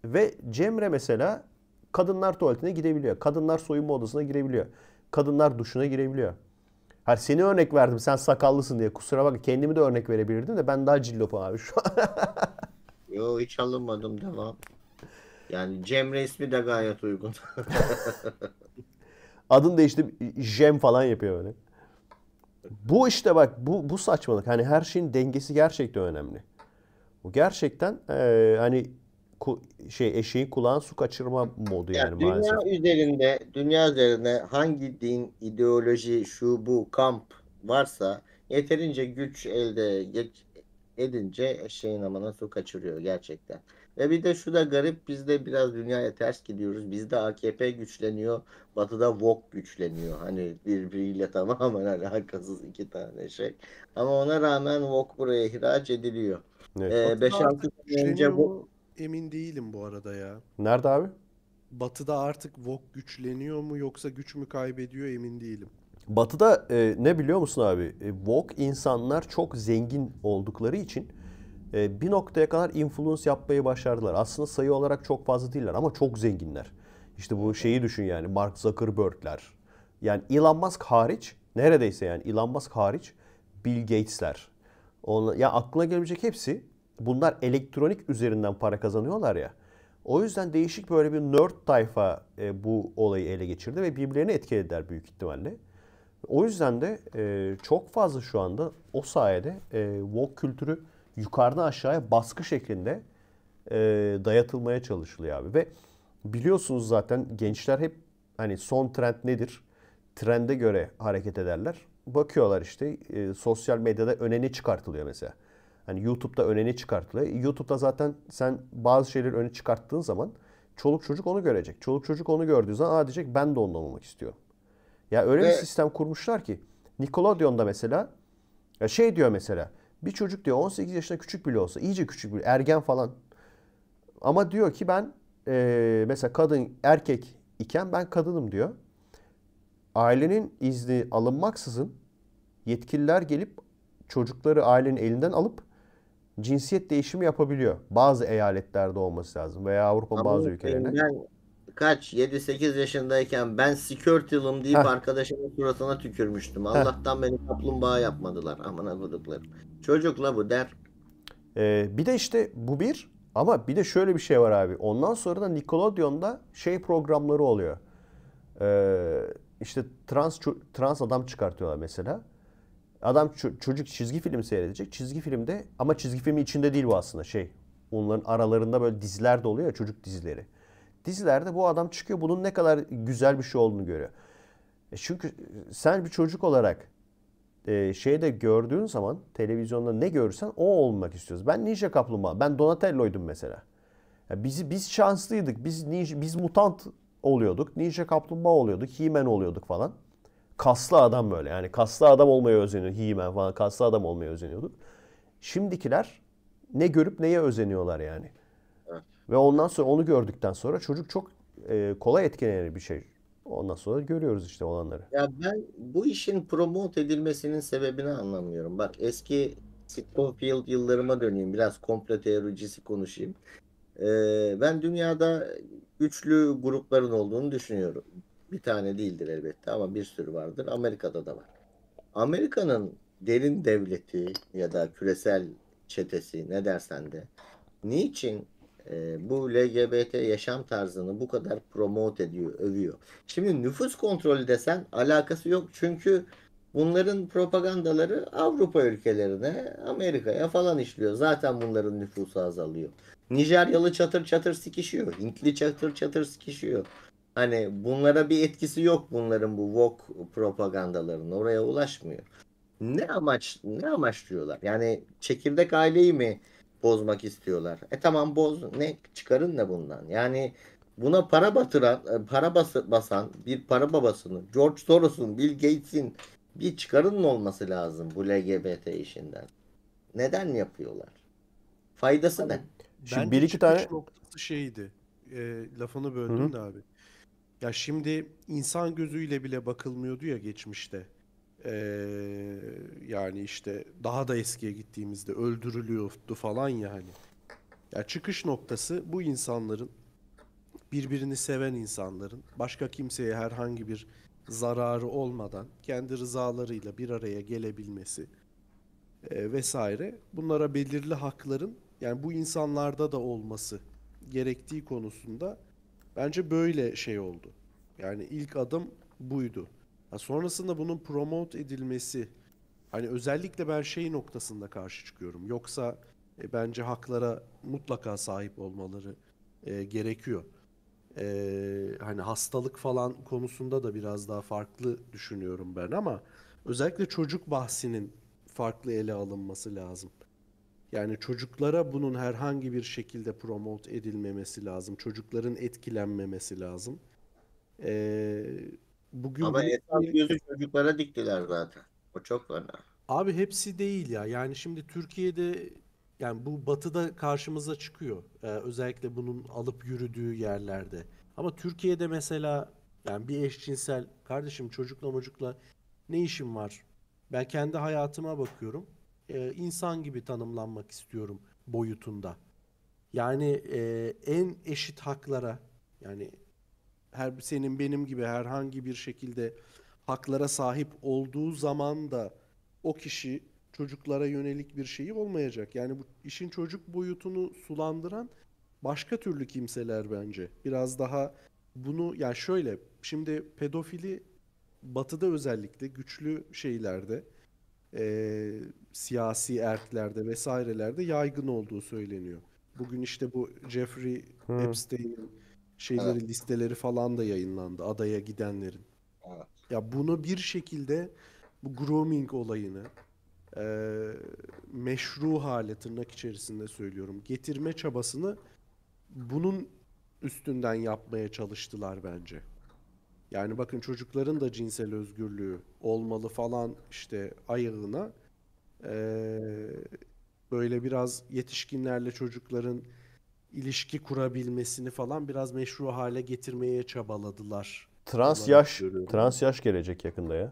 ve Cemre mesela kadınlar tuvaletine gidebiliyor. Kadınlar soyunma odasına girebiliyor. Kadınlar duşuna girebiliyor. Her seni örnek verdim sen sakallısın diye kusura bakma kendimi de örnek verebilirdim de ben daha cillopum abi şu an. Yo hiç alınmadım devam. Yani Cem resmi de gayet uygun. Adın değişti Cem falan yapıyor öyle. Bu işte bak bu, bu saçmalık. Hani her şeyin dengesi gerçekten önemli. Bu gerçekten e, hani ku, şey eşeğin kulağın su kaçırma modu yani, yani dünya maalesef. üzerinde dünya üzerinde hangi din, ideoloji, şu bu kamp varsa yeterince güç elde edince eşeğin amına su kaçırıyor gerçekten. Ve bir de şu da garip bizde biraz dünyaya ters gidiyoruz. Bizde AKP güçleniyor, batıda VOK güçleniyor. Hani birbiriyle tamamen alakasız iki tane şey. Ama ona rağmen VOK buraya ihraç ediliyor. Evet. Ee, 5-6 önce bu... Emin değilim bu arada ya. Nerede abi? Batı'da artık VOK güçleniyor mu yoksa güç mü kaybediyor emin değilim. Batı'da e, ne biliyor musun abi? E, woke insanlar çok zengin oldukları için e, bir noktaya kadar influence yapmayı başardılar. Aslında sayı olarak çok fazla değiller ama çok zenginler. İşte bu şeyi düşün yani Mark Zuckerberg'ler. Yani Elon Musk hariç neredeyse yani Elon Musk hariç Bill Gates'ler. Onla, ya aklına gelebilecek hepsi bunlar elektronik üzerinden para kazanıyorlar ya. O yüzden değişik böyle bir nerd tayfa e, bu olayı ele geçirdi ve birbirlerini etkilediler büyük ihtimalle. O yüzden de e, çok fazla şu anda o sayede e, woke kültürü yukarıdan aşağıya baskı şeklinde e, dayatılmaya çalışılıyor abi. Ve biliyorsunuz zaten gençler hep hani son trend nedir? Trende göre hareket ederler. Bakıyorlar işte e, sosyal medyada öne ne çıkartılıyor mesela. Hani YouTube'da öne ne çıkartılıyor? YouTube'da zaten sen bazı şeyleri öne çıkarttığın zaman çoluk çocuk onu görecek. Çoluk çocuk onu gördüğü zaman aa diyecek ben de ondan olmak istiyorum. Ya öyle Ve... bir sistem kurmuşlar ki Nickelodeon'da mesela ya şey diyor mesela bir çocuk diyor 18 yaşında küçük bile olsa iyice küçük bile ergen falan ama diyor ki ben e, mesela kadın erkek iken ben kadınım diyor. Ailenin izni alınmaksızın yetkililer gelip çocukları ailenin elinden alıp cinsiyet değişimi yapabiliyor. Bazı eyaletlerde olması lazım veya Avrupa bazı ülkelerinde kaç 7-8 yaşındayken ben sikörtılım deyip Heh. arkadaşımın suratına tükürmüştüm. Allah'tan beni kaplumbağa yapmadılar. Aman akıdıklarım. Çocukla bu der. Ee, bir de işte bu bir ama bir de şöyle bir şey var abi. Ondan sonra da Nickelodeon'da şey programları oluyor. Ee, işte trans trans adam çıkartıyorlar mesela. Adam çocuk çizgi film seyredecek. Çizgi filmde ama çizgi filmi içinde değil bu aslında şey. Onların aralarında böyle diziler de oluyor ya çocuk dizileri. Dizilerde bu adam çıkıyor bunun ne kadar güzel bir şey olduğunu görüyor. E çünkü sen bir çocuk olarak e, şeyde gördüğün zaman televizyonda ne görürsen o olmak istiyoruz. Ben Ninja Kaplumbağa, ben Donatello'ydum mesela. Ya bizi biz şanslıydık. Biz ninja, biz mutant oluyorduk. Ninja Kaplumbağa oluyorduk. He-Man oluyorduk falan. Kaslı adam böyle. Yani kaslı adam olmaya özeniyor. He-Man falan kaslı adam olmaya özeniyorduk. Şimdikiler ne görüp neye özeniyorlar yani. Ve ondan sonra onu gördükten sonra çocuk çok e, kolay etkilenir bir şey. Ondan sonra görüyoruz işte olanları. Ya ben bu işin promote edilmesinin sebebini anlamıyorum. Bak eski Scofield yıllarıma döneyim. Biraz komple teoricisi konuşayım. Ee, ben dünyada güçlü grupların olduğunu düşünüyorum. Bir tane değildir elbette ama bir sürü vardır. Amerika'da da var. Amerika'nın derin devleti ya da küresel çetesi ne dersen de niçin e, bu LGBT yaşam tarzını bu kadar promote ediyor, övüyor. Şimdi nüfus kontrolü desen alakası yok çünkü bunların propagandaları Avrupa ülkelerine, Amerika'ya falan işliyor. Zaten bunların nüfusu azalıyor. Nijeryalı çatır çatır sikişiyor. Hintli çatır çatır sikişiyor. Hani bunlara bir etkisi yok bunların bu woke propagandaların. Oraya ulaşmıyor. Ne amaç ne amaçlıyorlar? Yani çekirdek aileyi mi bozmak istiyorlar. E tamam boz ne çıkarın ne bundan. Yani buna para batıran, e, para bas basan bir para babasını, George Soros'un, Bill Gates'in bir çıkarının olması lazım bu LGBT işinden. Neden yapıyorlar? Faydası abi, ne? Şimdi bir iki tane noktası şeydi. E, lafını böldüm Hı-hı. de abi. Ya şimdi insan gözüyle bile bakılmıyordu ya geçmişte. Ee, yani işte daha da eskiye gittiğimizde öldürülüyordu falan yani. Ya yani çıkış noktası bu insanların birbirini seven insanların başka kimseye herhangi bir zararı olmadan kendi rızalarıyla bir araya gelebilmesi e, vesaire bunlara belirli hakların yani bu insanlarda da olması gerektiği konusunda bence böyle şey oldu. Yani ilk adım buydu sonrasında bunun promote edilmesi hani özellikle ben şey noktasında karşı çıkıyorum. Yoksa e, bence haklara mutlaka sahip olmaları e, gerekiyor. E, hani hastalık falan konusunda da biraz daha farklı düşünüyorum ben ama özellikle çocuk bahsinin farklı ele alınması lazım. Yani çocuklara bunun herhangi bir şekilde promote edilmemesi lazım. Çocukların etkilenmemesi lazım. Eee bugün Ama bu- esas gözü çocuklara diktiler zaten. O çok fena. Abi hepsi değil ya. Yani şimdi Türkiye'de yani bu batıda karşımıza çıkıyor. Ee, özellikle bunun alıp yürüdüğü yerlerde. Ama Türkiye'de mesela yani bir eşcinsel kardeşim çocukla mocukla ne işim var? Ben kendi hayatıma bakıyorum. Ee, insan gibi tanımlanmak istiyorum boyutunda. Yani e, en eşit haklara yani her senin benim gibi herhangi bir şekilde haklara sahip olduğu zaman da o kişi çocuklara yönelik bir şeyi olmayacak. Yani bu işin çocuk boyutunu sulandıran başka türlü kimseler bence. Biraz daha bunu yani şöyle şimdi pedofili batıda özellikle güçlü şeylerde e, siyasi erklerde vesairelerde yaygın olduğu söyleniyor. Bugün işte bu Jeffrey hmm. Epstein'in şeyleri evet. listeleri falan da yayınlandı adaya gidenlerin. Evet. Ya bunu bir şekilde bu grooming olayını e, meşru hale tırnak içerisinde söylüyorum getirme çabasını bunun üstünden yapmaya çalıştılar bence. Yani bakın çocukların da cinsel özgürlüğü olmalı falan işte ayağına e, böyle biraz yetişkinlerle çocukların ilişki kurabilmesini falan biraz meşru hale getirmeye çabaladılar. Trans yaş görüyorum. trans yaş gelecek yakında ya.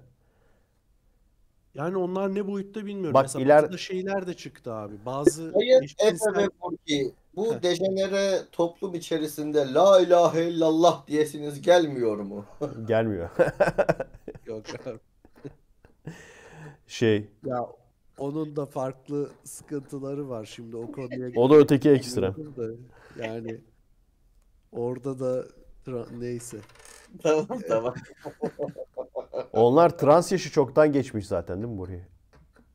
Yani onlar ne boyutta bilmiyorum. Bak, Mesela iler... şeyler de çıktı abi. Bazı Hayır eşcinsel... Burki, bu Heh. dejenere toplum içerisinde la ilahe illallah diyesiniz gelmiyor mu? Gelmiyor. Yok abi. Şey. Ya onun da farklı sıkıntıları var şimdi o konuya. O da öteki ekstra. Yani orada da neyse. Tamam tamam. Onlar trans yaşı çoktan geçmiş zaten değil mi burayı?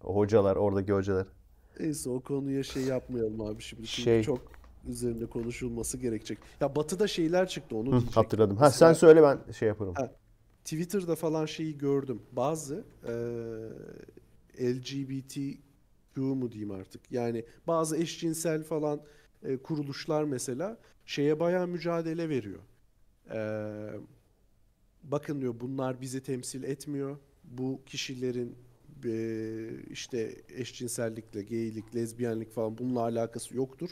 hocalar, oradaki hocalar. Neyse o konuya şey yapmayalım abi şimdi. Çünkü şey... çok üzerinde konuşulması gerekecek. Ya batıda şeyler çıktı onu diyecek. Hatırladım. Ha sen söyle ben şey yaparım. Ha, Twitter'da falan şeyi gördüm. Bazı e, LGBTQ mu diyeyim artık. Yani bazı eşcinsel falan e, kuruluşlar mesela şeye bayağı mücadele veriyor. Ee, bakın diyor bunlar bizi temsil etmiyor. Bu kişilerin e, işte eşcinsellikle, geylik, lezbiyenlik falan bununla alakası yoktur.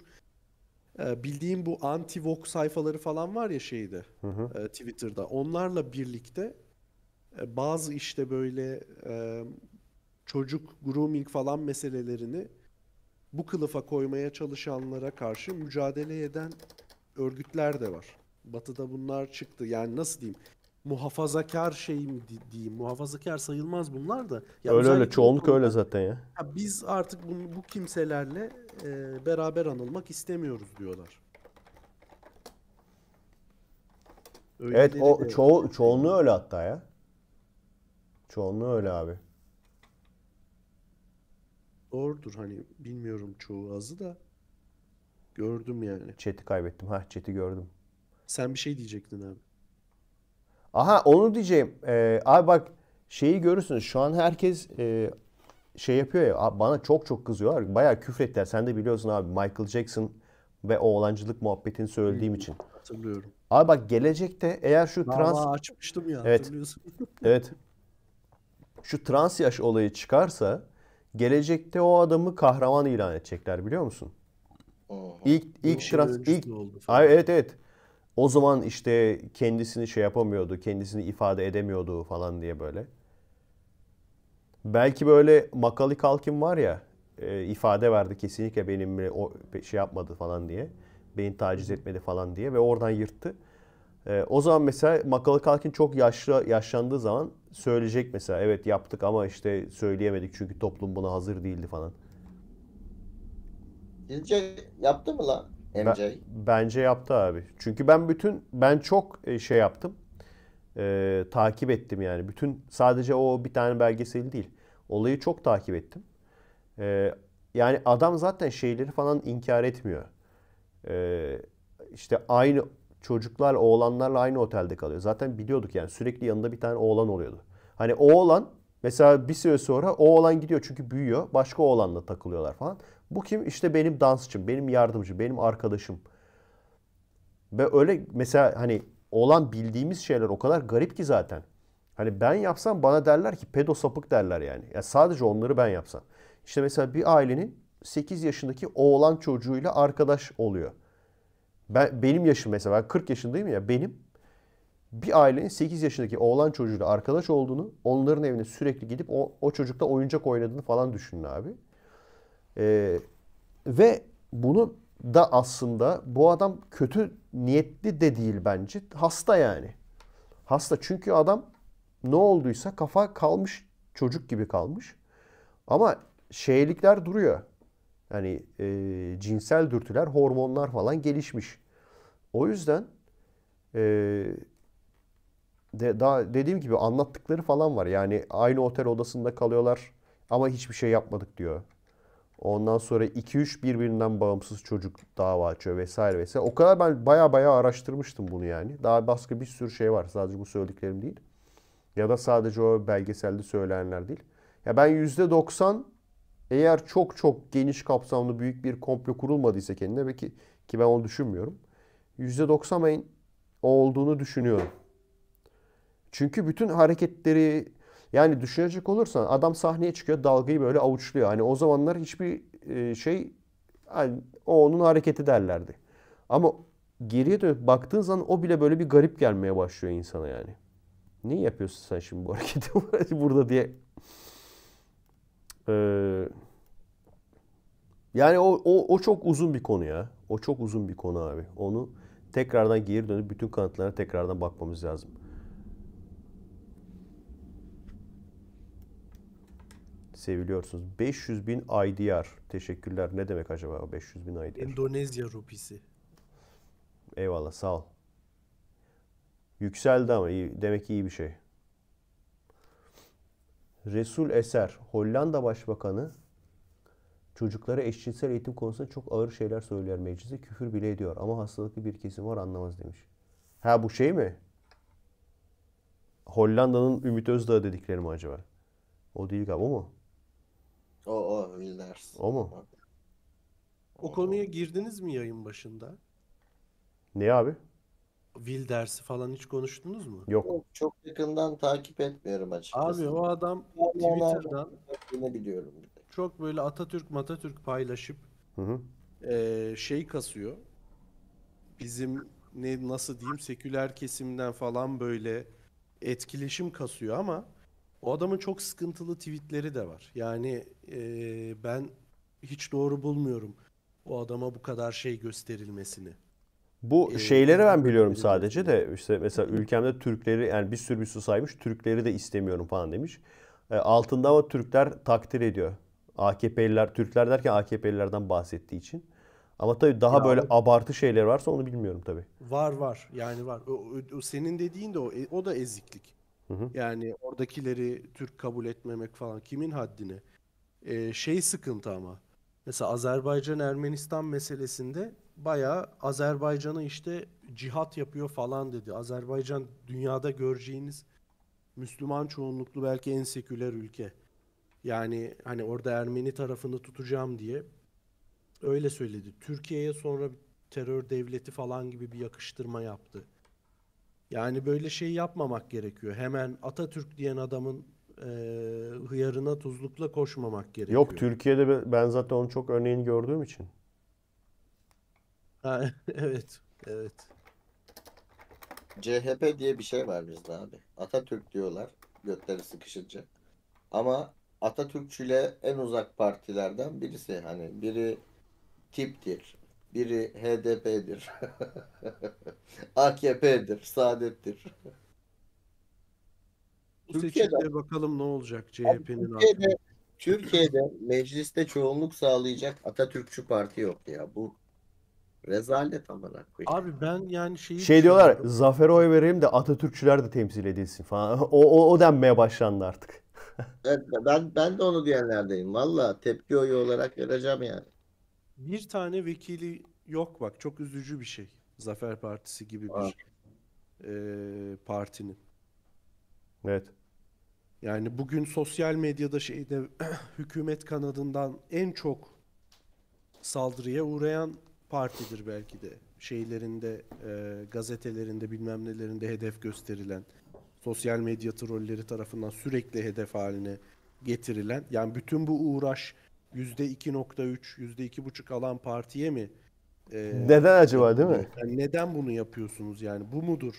Ee, bildiğim bu anti-vox sayfaları falan var ya şeyde hı hı. E, Twitter'da. Onlarla birlikte e, bazı işte böyle e, çocuk grooming falan meselelerini bu kılıfa koymaya çalışanlara karşı mücadele eden örgütler de var. Batı'da bunlar çıktı. Yani nasıl diyeyim? Muhafazakar şey mi diyeyim? Muhafazakar sayılmaz bunlar da. Ya öyle öyle çoğunluk öyle zaten ya. ya biz artık bunu, bu kimselerle e, beraber anılmak istemiyoruz diyorlar. Öyle evet o çoğu çoğunluğu öyle hatta ya. Çoğunluğu öyle abi. Zordur hani bilmiyorum çoğu azı da gördüm yani. Chat'i kaybettim. Ha chat'i gördüm. Sen bir şey diyecektin abi. Aha onu diyeceğim. Ee, abi bak şeyi görürsünüz. Şu an herkes e, şey yapıyor ya bana çok çok kızıyorlar. Bayağı küfrettiler. Sen de biliyorsun abi Michael Jackson ve oğlancılık muhabbetini söylediğim hmm, için. Hatırlıyorum. Abi bak gelecekte eğer şu Dava trans... açmıştım ya evet. hatırlıyorsun. evet. Şu trans yaş olayı çıkarsa gelecekte o adamı kahraman ilan edecekler biliyor musun? Aha. İlk ilk şey trans ilk Ay, evet evet. O zaman işte kendisini şey yapamıyordu, kendisini ifade edemiyordu falan diye böyle. Belki böyle Makali kalkın var ya e, ifade verdi kesinlikle benimle o şey yapmadı falan diye. Beni taciz etmedi falan diye ve oradan yırttı. E, o zaman mesela Makala Kalkin çok yaşlı yaşlandığı zaman söyleyecek mesela evet yaptık ama işte söyleyemedik çünkü toplum buna hazır değildi falan. MJ yaptı mı lan MJ? Ben, bence yaptı abi. Çünkü ben bütün ben çok e, şey yaptım. E, takip ettim yani. Bütün sadece o bir tane belgeseli değil. Olayı çok takip ettim. E, yani adam zaten şeyleri falan inkar etmiyor. E, işte aynı çocuklar oğlanlarla aynı otelde kalıyor. Zaten biliyorduk yani sürekli yanında bir tane oğlan oluyordu. Hani oğlan mesela bir süre sonra oğlan gidiyor çünkü büyüyor. Başka oğlanla takılıyorlar falan. Bu kim? İşte benim dansçım, benim yardımcı, benim arkadaşım. Ve öyle mesela hani olan bildiğimiz şeyler o kadar garip ki zaten. Hani ben yapsam bana derler ki pedo sapık derler yani. Ya sadece onları ben yapsam. İşte mesela bir ailenin 8 yaşındaki oğlan çocuğuyla arkadaş oluyor. Ben, benim yaşım mesela ben 40 yaşındayım ya benim bir ailenin 8 yaşındaki oğlan çocuğuyla arkadaş olduğunu, onların evine sürekli gidip o, o çocukla oyuncak oynadığını falan düşünün abi. Ee, ve bunu da aslında bu adam kötü niyetli de değil bence. Hasta yani. Hasta çünkü adam ne olduysa kafa kalmış çocuk gibi kalmış. Ama şeylikler duruyor. Yani e, cinsel dürtüler, hormonlar falan gelişmiş. O yüzden e, de, daha dediğim gibi anlattıkları falan var. Yani aynı otel odasında kalıyorlar ama hiçbir şey yapmadık diyor. Ondan sonra 2-3 birbirinden bağımsız çocuk dava açıyor vesaire vesaire. O kadar ben baya baya araştırmıştım bunu yani. Daha başka bir sürü şey var. Sadece bu söylediklerim değil. Ya da sadece o belgeselde söylenenler değil. Ya ben %90 eğer çok çok geniş kapsamlı büyük bir komplo kurulmadıysa kendine belki ki ben onu düşünmüyorum. %90 olduğunu düşünüyorum. Çünkü bütün hareketleri yani düşünecek olursan adam sahneye çıkıyor dalgayı böyle avuçluyor. Hani o zamanlar hiçbir e, şey hani o onun hareketi derlerdi. Ama geriye dönüp baktığın zaman o bile böyle bir garip gelmeye başlıyor insana yani. Niye yapıyorsun sen şimdi bu hareketi burada diye ee, yani o, o, o çok uzun bir konu ya. O çok uzun bir konu abi. Onu tekrardan geri dönüp bütün kanıtlara tekrardan bakmamız lazım. Seviliyorsunuz. 500 bin IDR. Teşekkürler. Ne demek acaba 500 bin IDR? Endonezya rupisi. Eyvallah sağ ol. Yükseldi ama iyi, demek ki iyi bir şey. Resul Eser, Hollanda Başbakanı çocuklara eşcinsel eğitim konusunda çok ağır şeyler söyler meclise. Küfür bile ediyor ama hastalıklı bir kesim var anlamaz demiş. Ha bu şey mi? Hollanda'nın Ümit Özdağ dedikleri mi acaba? O değil galiba o mu? O o Wilders. O mu? O konuya girdiniz mi yayın başında? Ne abi? Will dersi falan hiç konuştunuz mu? Yok. Yok, Çok yakından takip etmiyorum açıkçası. Abi o adam Twitter'dan Ne biliyorum. çok böyle Atatürk Matatürk paylaşıp Hı hı. eee, şey kasıyor. Bizim ne nasıl diyeyim seküler kesimden falan böyle etkileşim kasıyor ama o adamın çok sıkıntılı tweetleri de var. Yani eee, ben hiç doğru bulmuyorum o adama bu kadar şey gösterilmesini. Bu ee, şeyleri ben biliyorum sadece de işte mesela ülkemde Türkleri yani bir sürü bir su saymış Türkleri de istemiyorum falan demiş. E, altında ama Türkler takdir ediyor. AKP'liler, Türkler derken AKP'lilerden bahsettiği için. Ama tabii daha ya, böyle abartı şeyler varsa onu bilmiyorum tabii. Var var yani var. O, o, senin dediğin de o, e, o da eziklik. Hı hı. Yani oradakileri Türk kabul etmemek falan kimin haddini? Ee, şey sıkıntı ama. Mesela Azerbaycan Ermenistan meselesinde bayağı Azerbaycan'ı işte cihat yapıyor falan dedi. Azerbaycan dünyada göreceğiniz Müslüman çoğunluklu belki en seküler ülke. Yani hani orada Ermeni tarafını tutacağım diye öyle söyledi. Türkiye'ye sonra terör devleti falan gibi bir yakıştırma yaptı. Yani böyle şey yapmamak gerekiyor. Hemen Atatürk diyen adamın e, hıyarına tuzlukla koşmamak gerekiyor. Yok Türkiye'de ben zaten onun çok örneğini gördüğüm için. Ha, evet. Evet. CHP diye bir şey var bizde abi. Atatürk diyorlar götleri sıkışınca. Ama Atatürkçüyle en uzak partilerden birisi. Hani biri tiptir, biri HDP'dir, AKP'dir, Saadet'tir. Türkiye'de bakalım ne olacak CHP'nin Türkiye'de, Türkiye'de mecliste çoğunluk sağlayacak Atatürkçü parti yok ya. Bu Rezalet amına koyayım. Abi ben yani şeyi Şey diyorlar zafer oy vereyim de Atatürkçüler de temsil edilsin falan. O, o, o denmeye başlandı artık. Evet, ben, ben de onu diyenlerdeyim. Valla tepki oyu olarak vereceğim yani. Bir tane vekili yok bak çok üzücü bir şey. Zafer Partisi gibi bir e, partinin. Evet. Yani bugün sosyal medyada şeyde hükümet kanadından en çok saldırıya uğrayan partidir belki de şeylerinde e, gazetelerinde bilmem nelerinde hedef gösterilen sosyal medya trolleri tarafından sürekli hedef haline getirilen yani bütün bu uğraş %2.3 %2.5 alan partiye mi e, neden acaba değil mi? Yani neden bunu yapıyorsunuz yani bu mudur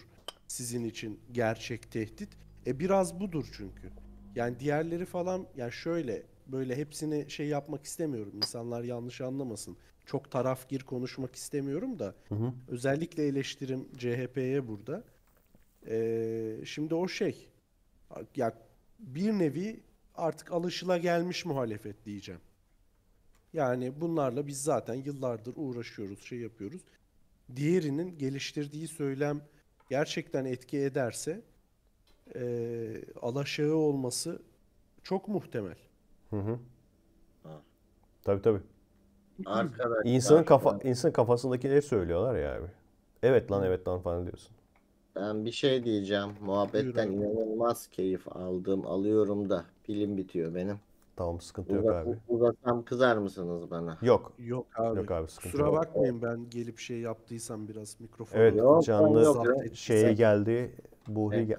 sizin için gerçek tehdit? E biraz budur çünkü. Yani diğerleri falan yani şöyle böyle hepsini şey yapmak istemiyorum. insanlar yanlış anlamasın çok taraf gir konuşmak istemiyorum da hı hı. özellikle eleştirim CHP'ye burada. Ee, şimdi o şey ya bir nevi artık alışıla gelmiş muhalefet diyeceğim. Yani bunlarla biz zaten yıllardır uğraşıyoruz, şey yapıyoruz. Diğerinin geliştirdiği söylem gerçekten etki ederse e, alaşağı olması çok muhtemel. Hı hı. Tabii tabii. Arkadaşlar. İnsanın, kafa, insanın kafasındakileri söylüyorlar ya abi. Evet lan evet lan falan diyorsun. Ben bir şey diyeceğim. Muhabbetten Buyurun. inanılmaz keyif aldım. Alıyorum da pilim bitiyor benim. Tamam sıkıntı yok Uzat, abi. uzatsam kızar mısınız bana? Yok. Yok abi. Yok abi sıkıntı Kusura yok. bakmayın ben gelip şey yaptıysam biraz mikrofonu Evet Yok, canlı yok, zapt geldi. Buhri Evet,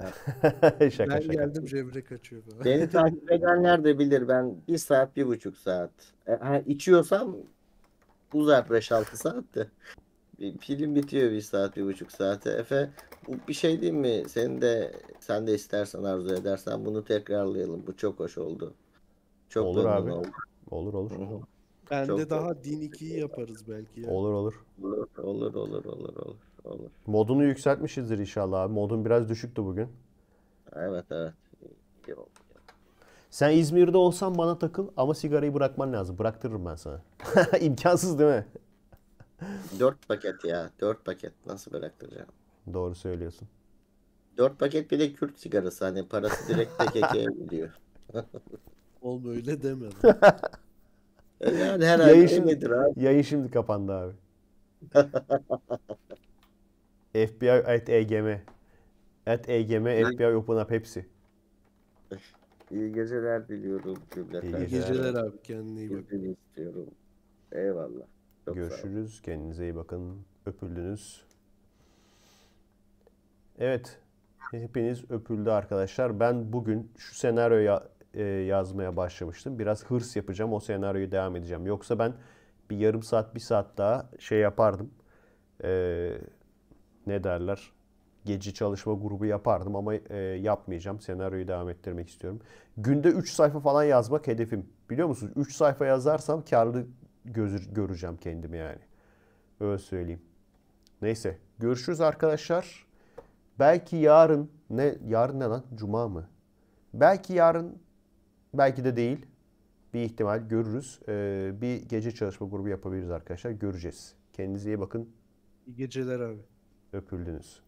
gel- şaka Ben şaka. geldim Cemre kaçıyor Beni takip edenler de bilir ben bir saat bir buçuk saat. E, ha, içiyorsam bu uzar 5-6 saatte. Bir film bitiyor bir saat, bir buçuk saate. Efe bu bir şey değil mi? Sen de sen de istersen arzu edersen bunu tekrarlayalım. Bu çok hoş oldu. Çok olur abi. Oldu. Olur olur. Ben çok de olur. daha din 2'yi yaparız belki. Yani. Olur olur. Olur olur olur olur olur. Modunu yükseltmişizdir inşallah abi. Modun biraz düşüktü bugün. Evet evet. Sen İzmir'de olsan bana takıl ama sigarayı bırakman lazım. Bıraktırırım ben sana. İmkansız değil mi? Dört paket ya. Dört paket. Nasıl bıraktıracağım? Doğru söylüyorsun. Dört paket bir de Kürt sigarası. Hani parası direkt PKK'ye gidiyor. Oğlum öyle deme. lan. E yani herhalde Yayın şimdi, öyledir abi. yayın şimdi kapandı abi. FBI at EGM. At EGM, FBI open up hepsi. İyi geceler diliyorum cümleten. İyi geceler. geceler abi kendine iyi bak. istiyorum. Eyvallah. Çok sağ Görüşürüz. Kendinize iyi bakın. Öpüldünüz. Evet. Hepiniz öpüldü arkadaşlar. Ben bugün şu senaryoya e, yazmaya başlamıştım. Biraz hırs yapacağım. O senaryoyu devam edeceğim. Yoksa ben bir yarım saat, bir saat daha şey yapardım. E, ne derler? gece çalışma grubu yapardım ama e, yapmayacağım. Senaryoyu devam ettirmek istiyorum. Günde 3 sayfa falan yazmak hedefim. Biliyor musunuz? 3 sayfa yazarsam karlı gözür, göreceğim kendimi yani. Öyle söyleyeyim. Neyse. Görüşürüz arkadaşlar. Belki yarın ne yarın ne lan? Cuma mı? Belki yarın belki de değil. Bir ihtimal görürüz. Ee, bir gece çalışma grubu yapabiliriz arkadaşlar. Göreceğiz. Kendinize iyi bakın. İyi geceler abi. Öpüldünüz.